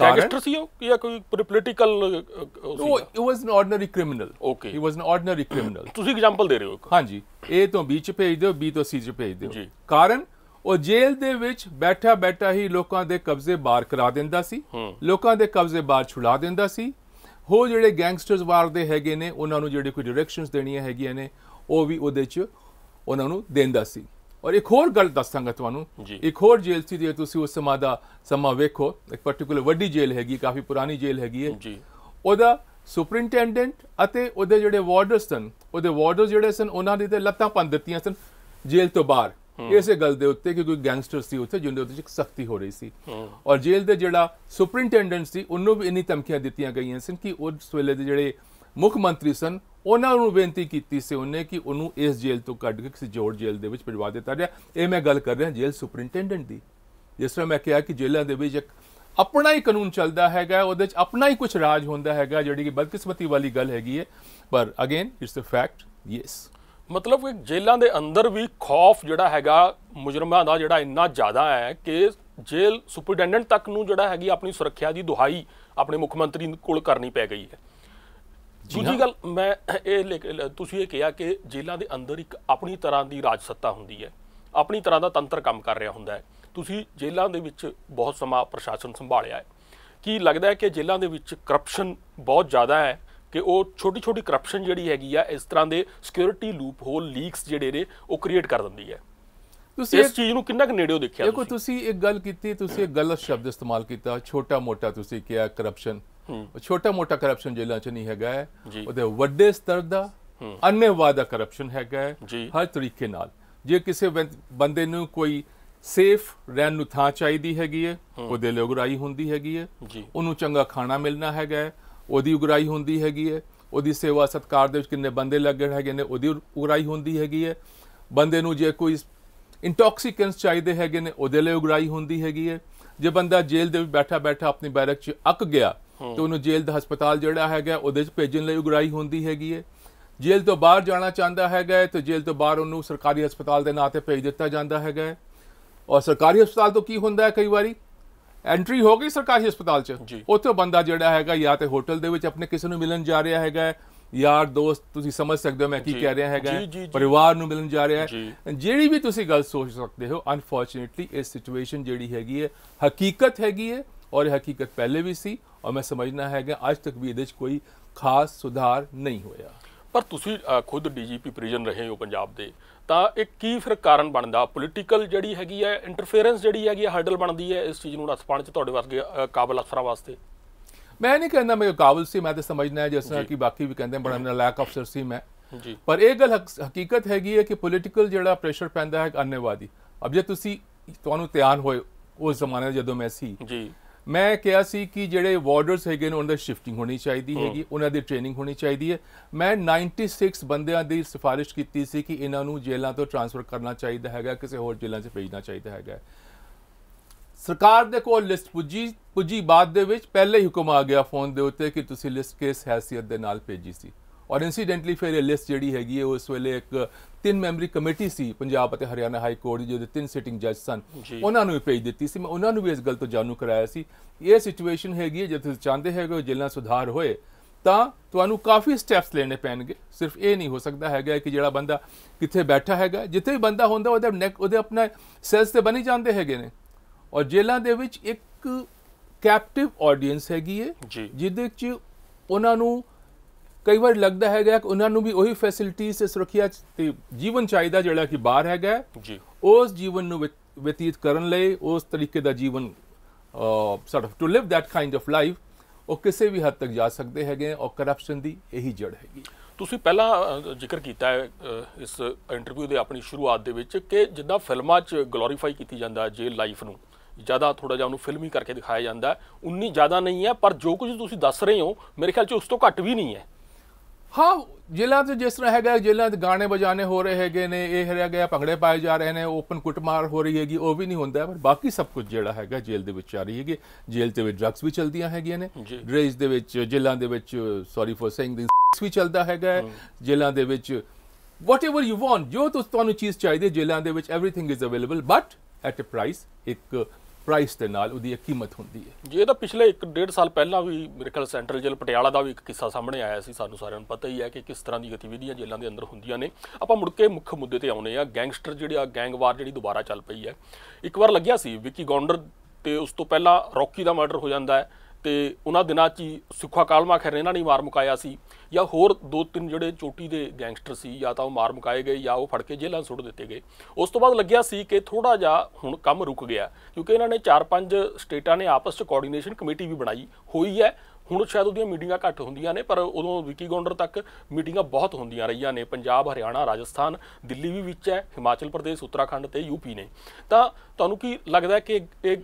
ਗੈਂਗਸਟਰ ਸੀ ਉਹ ਜਾਂ ਕੋਈ ਪੋਲੀਟੀਕਲ ਉਹ he was an ordinary criminal okay he was an ordinary criminal ਤੁਸੀਂ ਐਗਜ਼ਾਮਪਲ ਦੇ ਰਹੇ ਹੋ ਹਾਂਜੀ ਏ ਤੋਂ ਬੀ ਚ ਭੇਜ ਦਿਓ ਬੀ ਤੋਂ ਸੀ ਚ ਭੇਜ ਦਿਓ ਕਾਰਨ ਉਹ ਜੇਲ੍ਹ ਦੇ ਵਿੱਚ ਬੈਠਾ ਬੈਠਾ ਹੀ ਲੋਕਾਂ ਦੇ ਕਬਜ਼ੇ ਬਾਹਰ ਕਰਾ ਦਿੰਦਾ ਸੀ ਲੋਕਾਂ ਦੇ ਕਬਜ਼ੇ ਬਾਹਰ ਛੁਡਾ ਦਿੰਦਾ ਸੀ ਹੋ ਜਿਹੜੇ ਗੈਂਗਸਟਰਸ ਵਾਰ ਦੇ ਹੈਗੇ ਨੇ ਉਹਨਾਂ ਨੂੰ ਜਿਹੜੇ ਕੋਈ ਡਾਇਰੈਕਸ਼ਨਸ ਦੇਣੀਆਂ ਹੈਗੀਆਂ ਨੇ ਉਹ ਵੀ ਉਹਦੇ 'ਚ ਉਹਨਾਂ ਨੂੰ ਦਿੰਦਾ ਸੀ ਔਰ ਇੱਕ ਹੋਰ ਗੱਲ ਦੱਸਾਂਗਾ ਤੁਹਾਨੂੰ ਇੱਕ ਹੋਰ ਜੇਲ੍ਹ ਸੀ ਜੇ ਤੁਸੀਂ ਉਸ ਸਮਾਂ ਦਾ ਸਮਾਂ ਵੇਖੋ ਇੱਕ ਪਾਰਟਿਕੂਲਰ ਵੱਡੀ ਜੇਲ੍ਹ ਹੈਗੀ ਕਾਫੀ ਪੁਰਾਣੀ ਜੇਲ੍ਹ ਹੈਗੀ ਹੈ ਜੀ ਉਹਦਾ ਸੁਪਰਿੰਟੈਂਡੈਂਟ ਅਤੇ ਉਹਦੇ ਜਿਹੜੇ ਵਾਰਡਰਸ ਸਨ ਉਹਦੇ ਵਾਰਡਰਸ ਜਿਹੜੇ ਸਨ ਉਹਨਾਂ ਦੀ ਤੇ ਲੱਤਾਂ ਪੰਨ ਦਿੱਤੀਆਂ ਸਨ ਜੇਲ੍ਹ ਤੋਂ ਬਾਹਰ ਇਸੇ ਗੱਲ ਦੇ ਉੱਤੇ ਕਿ ਕੋਈ ਗੈਂਗਸਟਰ ਸੀ ਉੱਥੇ ਜਿੰਦੇ ਉੱਤੇ ਇੱਕ ਸਖਤੀ ਹੋ ਰਹੀ ਸੀ ਔਰ ਜੇਲ੍ਹ ਦੇ ਜਿਹੜਾ ਸੁਪਰਿੰਟੈਂਡੈਂਟ ਸੀ ਉਹਨੂੰ ਵੀ ਇਨੀ ਧਮਕੀਆਂ ਦਿੱਤੀਆਂ ਗਈਆਂ ਸਨ ਕਿ ਉਸ ਵੇਲੇ ਦੇ ਜਿਹੜੇ ਮੁੱਖ ਮੰਤਰੀ ਸਨ ਉਹਨਾਂ ਨੂੰ ਬੇਨਤੀ ਕੀਤੀ ਸੀ ਉਹਨੇ ਕਿ ਉਹਨੂੰ ਇਸ ਜੇਲ੍ਹ ਤੋਂ ਕੱਢ ਕੇ ਕਿਸੇ ਜੋੜ ਜੇਲ੍ਹ ਦੇ ਵਿੱਚ ਭਿਜਵਾ ਦਿੱਤਾ ਗਿਆ ਇਹ ਮੈਂ ਗੱਲ ਕਰ ਰਿਹਾ ਜੇਲ੍ਹ ਸੁਪਰਿੰਟੈਂਡੈਂਟ ਦੀ ਜਿਸ ਤਰ੍ਹਾਂ ਮੈਂ ਕਿਹਾ ਕਿ ਜੇਲ੍ਹਾਂ ਦੇ ਵਿੱਚ ਇੱਕ ਆਪਣਾ ਹੀ ਕਾਨੂੰਨ ਚੱਲਦਾ ਹੈਗਾ ਉਹਦੇ ਵਿੱਚ ਆਪਣਾ ਹੀ ਕੁਝ ਰਾਜ ਹੁੰਦਾ ਹੈਗਾ ਜਿਹੜੀ ਕਿ ਬਦਕਿਸਮਤੀ ਵਾਲੀ ਗੱਲ ਹੈਗੀ ਹੈ ਪਰ again it's a fact yes ਮਤਲਬ ਕਿ ਜੇਲ੍ਹਾਂ ਦੇ ਅੰਦਰ ਵੀ ਖੌਫ ਜਿਹੜਾ ਹੈਗਾ ਮੁਜਰਮਾਂ ਦਾ ਜਿਹੜਾ ਇੰਨਾ ਜ਼ਿਆਦਾ ਹੈ ਕਿ ਜੇਲ੍ਹ ਸੁਪਰਡੈਂਡੈਂਟ ਤੱਕ ਨੂੰ ਜਿਹੜਾ ਹੈਗੀ ਆਪਣੀ ਸੁਰੱਖਿਆ ਦੀ ਦੁਹਾਈ ਆਪਣੇ ਮੁੱਖ ਮੰਤਰੀ ਕੋਲ ਕਰਨੀ ਪੈ ਗਈ ਹੈ ਦੂਜੀ ਗੱਲ ਮੈਂ ਇਹ ਤੁਸੀਂ ਇਹ ਕਿਹਾ ਕਿ ਜੇਲ੍ਹਾਂ ਦੇ ਅੰਦਰ ਇੱਕ ਆਪਣੀ ਤਰ੍ਹਾਂ ਦੀ ਰਾਜ ਸੱਤਾ ਹੁੰਦੀ ਹੈ ਆਪਣੀ ਤਰ੍ਹਾਂ ਦਾ ਤੰਤਰ ਕੰਮ ਕਰ ਰਿਹਾ ਹੁੰਦਾ ਹੈ ਤੁਸੀਂ ਜੇਲ੍ਹਾਂ ਦੇ ਵਿੱਚ ਬਹੁਤ ਸਮਾਂ ਪ੍ਰਸ਼ਾਸਨ ਸੰਭਾਲਿਆ ਹੈ ਕੀ ਲੱਗਦਾ ਹੈ ਕਿ ਜੇਲ੍ਹਾਂ ਦੇ ਵਿੱਚ ਕਰਪਸ਼ਨ ਬਹੁਤ ਜ਼ਿਆਦਾ ਹੈ ਕਿ ਉਹ ਛੋਟੀ ਛੋਟੀ ਕਰਪਸ਼ਨ ਜਿਹੜੀ ਹੈਗੀ ਆ ਇਸ ਤਰ੍ਹਾਂ ਦੇ ਸਿਕਿਉਰਿਟੀ ਲੂਪ ਹੋਲ ਲੀਕਸ ਜਿਹੜੇ ਨੇ ਉਹ ਕ੍ਰੀਏਟ ਕਰ ਦਿੰਦੀ ਹੈ ਤੁਸੀਂ ਇਸ ਚੀਜ਼ ਨੂੰ ਕਿੰਨਾ ਕੁ ਨੇੜਿਓ ਦੇਖਿਆ ਦੇਖੋ ਤੁਸੀਂ ਇੱਕ ਗੱਲ ਕੀਤੀ ਤੁਸੀਂ ਇੱਕ ਗਲਤ ਸ਼ਬਦ ਇਸਤੇਮਾਲ ਕੀਤਾ ਛੋਟਾ ਮੋਟਾ ਤੁਸੀਂ ਕਿਹਾ ਕਰਪਸ਼ਨ ਛੋਟਾ ਮੋਟਾ ਕਰਪਸ਼ਨ ਜੇਲਾਂ 'ਚ ਨਹੀਂ ਹੈਗਾ ਹੈ ਉਹਦੇ ਵੱਡੇ ਸਤਰ ਦਾ ਅਨਵਾਦਾ ਕਰਪਸ਼ਨ ਹੈਗਾ ਹੈ ਹਰ ਤਰੀਕੇ ਨਾਲ ਜੇ ਕਿਸੇ ਬੰਦੇ ਨੂੰ ਕੋਈ ਸੇਫ ਰਹਿਣ ਨੂੰ ਥਾਂ ਚਾਹੀਦੀ ਹੈਗੀ ਹੈ ਉਹਦੇ ਲਈ ਉਗਰਾਈ ਹੁੰਦੀ ਹੈਗੀ ਹੈ ਉਹਨੂੰ ਚੰਗਾ ਖਾਣਾ ਮਿਲਣਾ ਹੈਗਾ ਉਹਦੀ ਉਗਰਾਈ ਹੁੰਦੀ ਹੈਗੀ ਹੈ ਉਹਦੀ ਸੇਵਾ ਸਤਕਾਰ ਦੇ ਵਿੱਚ ਕਿੰਨੇ ਬੰਦੇ ਲੱਗਣ ਹੈਗੇ ਨੇ ਉਹਦੀ ਉਗਰਾਈ ਹੁੰਦੀ ਹੈਗੀ ਹੈ ਬੰਦੇ ਨੂੰ ਜੇ ਕੋਈ ਇੰਟੌਕਸੀਕੈਂਟਸ ਚਾਹੀਦੇ ਹੈਗੇ ਨੇ ਉਹਦੇ ਲਈ ਉਗਰਾਈ ਹੁੰਦੀ ਹੈਗੀ ਹੈ ਜੇ ਬੰਦਾ ਜੇਲ੍ਹ ਦੇ ਵਿੱਚ ਬੈਠਾ ਬੈਠਾ ਆਪਣੀ ਬੈਰਕ 'ਚ ਅੱਕ ਗਿਆ ਤੇ ਉਹਨੂੰ ਜੇਲ੍ਹ ਦਾ ਹਸਪਤਾਲ ਜਿਹੜਾ ਹੈਗਾ ਉਹਦੇ 'ਚ ਭੇਜਣ ਲਈ ਉਗਰਾਈ ਹੁੰਦੀ ਹੈਗੀ ਹੈ ਜੇਲ੍ਹ ਤੋਂ ਬਾਹਰ ਜਾਣਾ ਚਾਹੁੰਦਾ ਹੈਗਾ ਤੇ ਜੇਲ੍ਹ ਤੋਂ ਬਾਹਰ ਉਹਨੂੰ ਸਰਕਾਰੀ ਹਸਪਤਾਲ ਦੇ ਨਾਂ ਤੇ ਭੇਜ ਦਿੱਤਾ ਜਾਂਦਾ ਹੈਗਾ ਔਰ ਸਰਕਾਰੀ ਹਸਪਤਾਲ ਤੋਂ ਕੀ ਹੁੰਦਾ ਹੈ ਕਈ ਵਾਰੀ ਐਂਟਰੀ ਹੋ ਗਈ ਸਰਕਾਰੀ ਹਸਪਤਾਲ 'ਚ ਉੱਥੇ ਬੰਦਾ ਜਿਹੜਾ ਹੈਗਾ ਜਾਂ ਤੇ ਹੋਟਲ ਦੇ ਵਿੱਚ ਆਪਣੇ ਕਿਸੇ ਨੂੰ ਮਿਲਣ ਜਾ ਰਿਹਾ ਹੈਗਾ ਯਾਰ ਦੋਸਤ ਤੁਸੀਂ ਸਮਝ ਸਕਦੇ ਹੋ ਮੈਂ ਕੀ ਕਹਿ ਰਿਹਾ ਹੈਗਾ ਪਰਿਵਾਰ ਨੂੰ ਮਿਲਣ ਜਾ ਰਿਹਾ ਹੈ ਜਿਹੜੀ ਵੀ ਤੁਸੀਂ ਗੱਲ ਸੋਚ ਸਕਦੇ ਹੋ ਅਨਫੋਰਚੂਨੇਟਲੀ ਇਹ ਸਿਚੁਏਸ਼ਨ ਜਿਹੜੀ ਹੈਗੀ ਹੈ ਹਕੀਕਤ ਹੈਗੀ ਹੈ ਔਰ ਇਹ ਹਕੀਕਤ ਪਹਿਲੇ ਵੀ ਸੀ ਔਰ ਮੈਂ ਸਮਝਣਾ ਹੈਗਾ ਅੱਜ ਤੱਕ ਵੀ ਇਹਦੇ ਵਿੱਚ ਕੋਈ ਖਾਸ ਸੁਧਾਰ ਨਹੀਂ ਹੋਇਆ ਪਰ ਤੁਸੀਂ ਖੁਦ ਡੀਜੀਪੀ ਪ੍ਰਿਜ਼ਨ ਰਹੇ ਹੋ ਪੰਜਾਬ ਦੇ ਤਾਂ ਇਹ ਕੀ ਫਿਰ ਕਾਰਨ ਬਣਦਾ ਪੋਲੀਟੀਕਲ ਜਿਹੜੀ ਹੈਗੀ ਹੈ ਇੰਟਰਫੇਰੈਂਸ ਜਿਹੜੀ ਹੈਗੀ ਹੈ ਹਰਡਲ ਬਣਦੀ ਹੈ ਇਸ ਚੀਜ਼ ਨੂੰ ਨੱਥ ਪਾਣ ਚ ਤੁਹਾਡੇ ਵਰਗੇ ਕਾਬਲ ਅਫਸਰਾਂ ਵਾਸਤੇ ਮੈਂ ਨਹੀਂ ਕਹਿੰਦਾ ਮੈਂ ਕਾਬਲ ਸੀ ਮੈਂ ਤਾਂ ਸਮਝਣਾ ਹੈ ਜਿਸ ਤਰ੍ਹਾਂ ਕਿ ਬਾਕੀ ਵੀ ਕਹਿੰਦੇ ਬੜਾ ਨਲਾਇਕ ਅਫਸਰ ਸੀ ਮੈਂ ਜੀ ਪਰ ਇਹ ਗੱਲ ਹਕੀਕਤ ਹੈਗੀ ਹੈ ਕਿ ਪੋਲੀਟੀਕਲ ਜਿਹੜਾ ਪ੍ਰੈਸ਼ਰ ਪੈਂਦਾ ਹੈ ਅੰਨੇਵਾਦੀ ਅਬ ਜੇ ਤੁਸੀਂ ਤੁਹਾਨੂੰ ਧਿਆਨ ਹੋਏ ਉਸ ਜ਼ਮਾਨੇ ਜਦੋਂ ਮੈਂ ਸੀ ਜੀ ਮੈਂ ਕਿਹਾ ਸੀ ਕਿ ਜਿਹੜੇ ਵਾਰਡਰਸ ਹੈਗੇ ਨੇ ਉਹਨਾਂ ਦੀ ਸ਼ਿਫਟਿੰਗ ਹੋਣੀ ਚਾਹੀਦੀ ਹੈਗੀ ਉਹਨਾਂ ਦੀ ਟ੍ਰੇਨਿੰਗ ਹੋਣੀ ਚਾਹੀਦੀ ਹੈ ਮੈਂ 96 ਬੰਦਿਆਂ ਦੀ ਸਿਫਾਰਿਸ਼ ਕੀਤੀ ਸੀ ਕਿ ਇਹਨਾਂ ਨੂੰ ਜੇਲ੍ਹਾਂ ਤੋਂ ਟ੍ਰਾਂਸਫਰ ਕਰਨਾ ਚਾਹੀਦਾ ਹੈਗਾ ਕਿਸੇ ਹੋਰ ਜੇਲ੍ਹਾਂ 'ਚ ਭੇਜਣਾ ਚਾਹੀਦਾ ਹੈਗਾ ਸਰਕਾਰ ਦੇ ਕੋਲ ਲਿਸਟ ਪੁੱਜੀ ਪੁੱਜੀ ਬਾਅਦ ਦੇ ਵਿੱਚ ਪਹਿਲੇ ਹੀ ਹੁਕਮ ਆ ਗਿਆ ਫੋਨ ਦੇ ਉੱਤੇ ਕਿ ਤੁਸੀਂ ਲਿਸਟ ਕੇਸ ਹੈਸੀਅਤ ਦੇ ਨਾਲ ਭੇਜੀ ਸੀ ਔਰ ਇਨਸੀਡੈਂਟਲੀ ਫਿਰ ਇਹ ਲਿਸਟ ਜਿਹੜੀ ਹੈਗੀ ਹੈ ਉਸ ਵੇਲੇ ਇੱਕ ਤਿੰਨ ਮੈਂਬਰੀ ਕਮੇਟੀ ਸੀ ਪੰਜਾਬ ਅਤੇ ਹਰਿਆਣਾ ਹਾਈ ਕੋਰਟ ਦੀ ਜਿਹਦੇ ਤਿੰਨ ਸਿਟਿੰਗ ਜੱਜ ਸਨ ਉਹਨਾਂ ਨੂੰ ਵੀ ਭੇਜ ਦਿੱਤੀ ਸੀ ਮੈਂ ਉਹਨਾਂ ਨੂੰ ਵੀ ਇਸ ਗੱਲ ਤੋਂ ਜਾਣੂ ਕਰਾਇਆ ਸੀ ਇਹ ਸਿਚੁਏਸ਼ਨ ਹੈਗੀ ਹੈ ਜੇ ਤੁਸੀਂ ਚਾਹੁੰਦੇ ਹੈਗੇ ਜੇਲ੍ਹਾਂ ਸੁਧਾਰ ਹੋਏ ਤਾਂ ਤੁਹਾਨੂੰ ਕਾਫੀ ਸਟੈਪਸ ਲੈਣੇ ਪੈਣਗੇ ਸਿਰਫ ਇਹ ਨਹੀਂ ਹੋ ਸਕਦਾ ਹੈਗਾ ਕਿ ਜਿਹੜਾ ਬੰਦਾ ਕਿੱਥੇ ਬੈਠਾ ਹੈਗਾ ਜਿੱਥੇ ਵੀ ਬੰਦਾ ਹੁੰਦਾ ਉਹਦੇ ਨੈਕ ਉਹਦੇ ਆਪਣਾ ਸੈਲਸ ਤੇ ਬਣੀ ਜਾਂਦੇ ਹੈਗੇ ਨੇ ਔਰ ਜੇਲ੍ਹਾਂ ਦੇ ਵਿੱਚ ਇੱਕ ਕੈਪਟਿਵ ਆਡੀਅנס ਹੈਗੀ ਹੈ ਜਿਹਦੇ ਵਿੱਚ ਉਹਨਾਂ ਨੂੰ ਕਈ ਵਾਰ ਲੱਗਦਾ ਹੈਗਾ ਕਿ ਉਹਨਾਂ ਨੂੰ ਵੀ ਉਹੀ ਫੈਸਿਲਿਟੀਆਂ ਤੇ ਸੁਰੱਖਿਆ ਤੇ ਜੀਵਨ ਚਾਹੀਦਾ ਜਿਹੜਾ ਕਿ ਬਾਹਰ ਹੈਗਾ ਜੀ ਉਸ ਜੀਵਨ ਨੂੰ ਵਿਤੀਤ ਕਰਨ ਲਈ ਉਸ ਤਰੀਕੇ ਦਾ ਜੀਵਨ sort of to live that kind of life ਉਹ ਕਿਸੇ ਵੀ ਹੱਦ ਤੱਕ ਜਾ ਸਕਦੇ ਹੈਗੇ ਔਰ ਕਰਪਸ਼ਨ ਦੀ ਇਹੀ ਜੜ ਹੈਗੀ ਤੁਸੀਂ ਪਹਿਲਾਂ ਜ਼ਿਕਰ ਕੀਤਾ ਹੈ ਇਸ ਇੰਟਰਵਿਊ ਦੇ ਆਪਣੀ ਸ਼ੁਰੂਆਤ ਦੇ ਵਿੱਚ ਕਿ ਜਿੱਦਾਂ ਫਿਲਮਾਂ 'ਚ ਗਲੋਰੀਫਾਈ ਕੀਤੀ ਜਾਂਦਾ ਜੇਲ ਲਾਈਫ ਨੂੰ ਜ਼ਿਆਦਾ ਥੋੜਾ ਜਿਹਾ ਉਹਨੂੰ ਫਿਲਮੀ ਕਰਕੇ ਦਿਖਾਇਆ ਜਾਂਦਾ ਉਨੀ ਜ਼ਿਆਦਾ ਨਹੀਂ ਹੈ ਪਰ ਜੋ ਕੁਝ ਤੁਸੀਂ ਦੱਸ ਰਹੇ ਹੋ ਮੇਰੇ ਖਿਆਲ 'ਚ ਉਸ ਤੋਂ ਘੱਟ ਵੀ ਨਹੀਂ ਹੈ ਹਾਂ ਜ਼ਿਲ੍ਹਾ ਤੇ ਜਿਸ ਤਰ੍ਹਾਂ ਹੈਗਾ ਜ਼ਿਲ੍ਹਾ ਤੇ ਗਾਣੇ ਵਜਾਣੇ ਹੋ ਰਹੇ ਹੈਗੇ ਨੇ ਇਹ ਰਿਹਾ ਗਿਆ ਭੰਗੜੇ ਪਾਏ ਜਾ ਰਹੇ ਨੇ ਓਪਨ ਕੁੱਟਮਾਰ ਹੋ ਰਹੀ ਹੈਗੀ ਉਹ ਵੀ ਨਹੀਂ ਹੁੰਦਾ ਪਰ ਬਾਕੀ ਸਭ ਕੁਝ ਜਿਹੜਾ ਹੈਗਾ ਜੇਲ੍ਹ ਦੇ ਵਿੱਚ ਆ ਰਹੀ ਹੈਗੀ ਜੇਲ੍ਹ ਦੇ ਵਿੱਚ ਡਰੱਗਸ ਵੀ ਚਲਦੀਆਂ ਹੈਗੀਆਂ ਨੇ ਡਰੇਜ ਦੇ ਵਿੱਚ ਜੇਲ੍ਹਾਂ ਦੇ ਵਿੱਚ ਸੌਰੀ ਫॉर ਸੇਇੰਗ ਦਿਸ ਵੀ ਚਲਦਾ ਹੈਗਾ ਜੇਲ੍ਹਾਂ ਦੇ ਵਿੱਚ ਵਾਟ ਏਵਰ ਯੂ ਵਾਂਟ ਜੋ ਤੁਹਾਨੂੰ ਚੀਜ਼ ਚਾਹੀਦੀ ਜੇਲ੍ਹਾਂ ਦੇ ਵਿੱਚ everything is available but at a price ਇੱਕ ਪ੍ਰਾਈਸ ਦੇ ਨਾਲ ਉਹਦੀ ਕੀਮਤ ਹੁੰਦੀ ਹੈ ਜੀ ਇਹਦਾ ਪਿਛਲੇ 1.5 ਸਾਲ ਪਹਿਲਾਂ ਵੀ ਮੇਰੇ ਖਿਆਲ ਸੈਂਟਰਲ ਜੇਲ੍ਹ ਪਟਿਆਲਾ ਦਾ ਵੀ ਇੱਕ ਕਿੱਸਾ ਸਾਹਮਣੇ ਆਇਆ ਸੀ ਸਾਨੂੰ ਸਾਰਿਆਂ ਨੂੰ ਪਤਾ ਹੀ ਹੈ ਕਿ ਕਿਸ ਤਰ੍ਹਾਂ ਦੀ ਗਤੀਵਿਧੀਆਂ ਜੇਲ੍ਹਾਂ ਦੇ ਅੰਦਰ ਹੁੰਦੀਆਂ ਨੇ ਆਪਾਂ ਮੁੜ ਕੇ ਮੁੱਖ ਮੁੱਦੇ ਤੇ ਆਉਨੇ ਆ ਗੈਂਗਸਟਰ ਜਿਹੜੇ ਆ ਗੈਂਗਵਾਰ ਜਿਹੜੀ ਦੁਬਾਰਾ ਚੱਲ ਪਈ ਹੈ ਇੱਕ ਵਾਰ ਲੱਗਿਆ ਸੀ ਵਿੱਕੀ ਗੌਂਡਰ ਤੇ ਉਸ ਤੋਂ ਪਹਿਲਾਂ ਰੌਕੀ ਦਾ ਮਰਡਰ ਹੋ ਜਾਂਦਾ ਹੈ ਤੇ ਉਹਨਾਂ ਦਿਨਾਂ 'ਚ ਹੀ ਸੁੱਖਾ ਕਾਲਮਾ ਖੈਰ ਇਹਨਾਂ ਨੇ ਮਾਰ ਮੁਕਾਇਆ ਸੀ ਜਾਂ ਹੋਰ ਦੋ ਤਿੰਨ ਜਿਹੜੇ ਚੋਟੀ ਦੇ ਗੈਂਗਸਟਰ ਸੀ ਜਾਂ ਤਾਂ ਉਹ ਮਾਰ ਮੁਕਾਏ ਗਏ ਜਾਂ ਉਹ ਫੜ ਕੇ ਜੇਲ੍ਹਾਂ ਸੁੱਟ ਦਿੱਤੇ ਗਏ ਉਸ ਤੋਂ ਬਾਅਦ ਲੱਗਿਆ ਸੀ ਕਿ ਥੋੜਾ ਜਿਹਾ ਹੁਣ ਕੰਮ ਰੁਕ ਗਿਆ ਕਿਉਂਕਿ ਇਹਨਾਂ ਨੇ ਚਾਰ ਪੰਜ ਸਟੇਟਾਂ ਨੇ ਆਪਸ 'ਚ ਕੋਆਰਡੀਨੇਸ਼ਨ ਕਮੇਟੀ ਵੀ ਬਣਾਈ ਹੋਈ ਹੈ ਹੁਣ ਸ਼ਾਇਦ ਉਹਦੀਆਂ ਮੀਟਿੰਗਾਂ ਘੱਟ ਹੁੰਦੀਆਂ ਨੇ ਪਰ ਉਦੋਂ ਵਿਕੀ ਗੌਂਡਰ ਤੱਕ ਮੀਟਿੰਗਾਂ ਬਹੁਤ ਹੁੰਦੀਆਂ ਰਹੀਆਂ ਨੇ ਪੰਜਾਬ ਹਰਿਆਣਾ ਰਾਜਸਥਾਨ ਦਿੱਲੀ ਵੀ ਵਿੱਚ ਹੈ ਹਿਮਾਚਲ ਪ੍ਰਦੇਸ਼ ਉੱਤਰਾਖੰਡ ਤੇ ਯੂਪੀ ਨੇ ਤਾਂ ਤੁਹਾਨੂੰ ਕੀ ਲੱਗਦਾ ਕਿ ਇਹ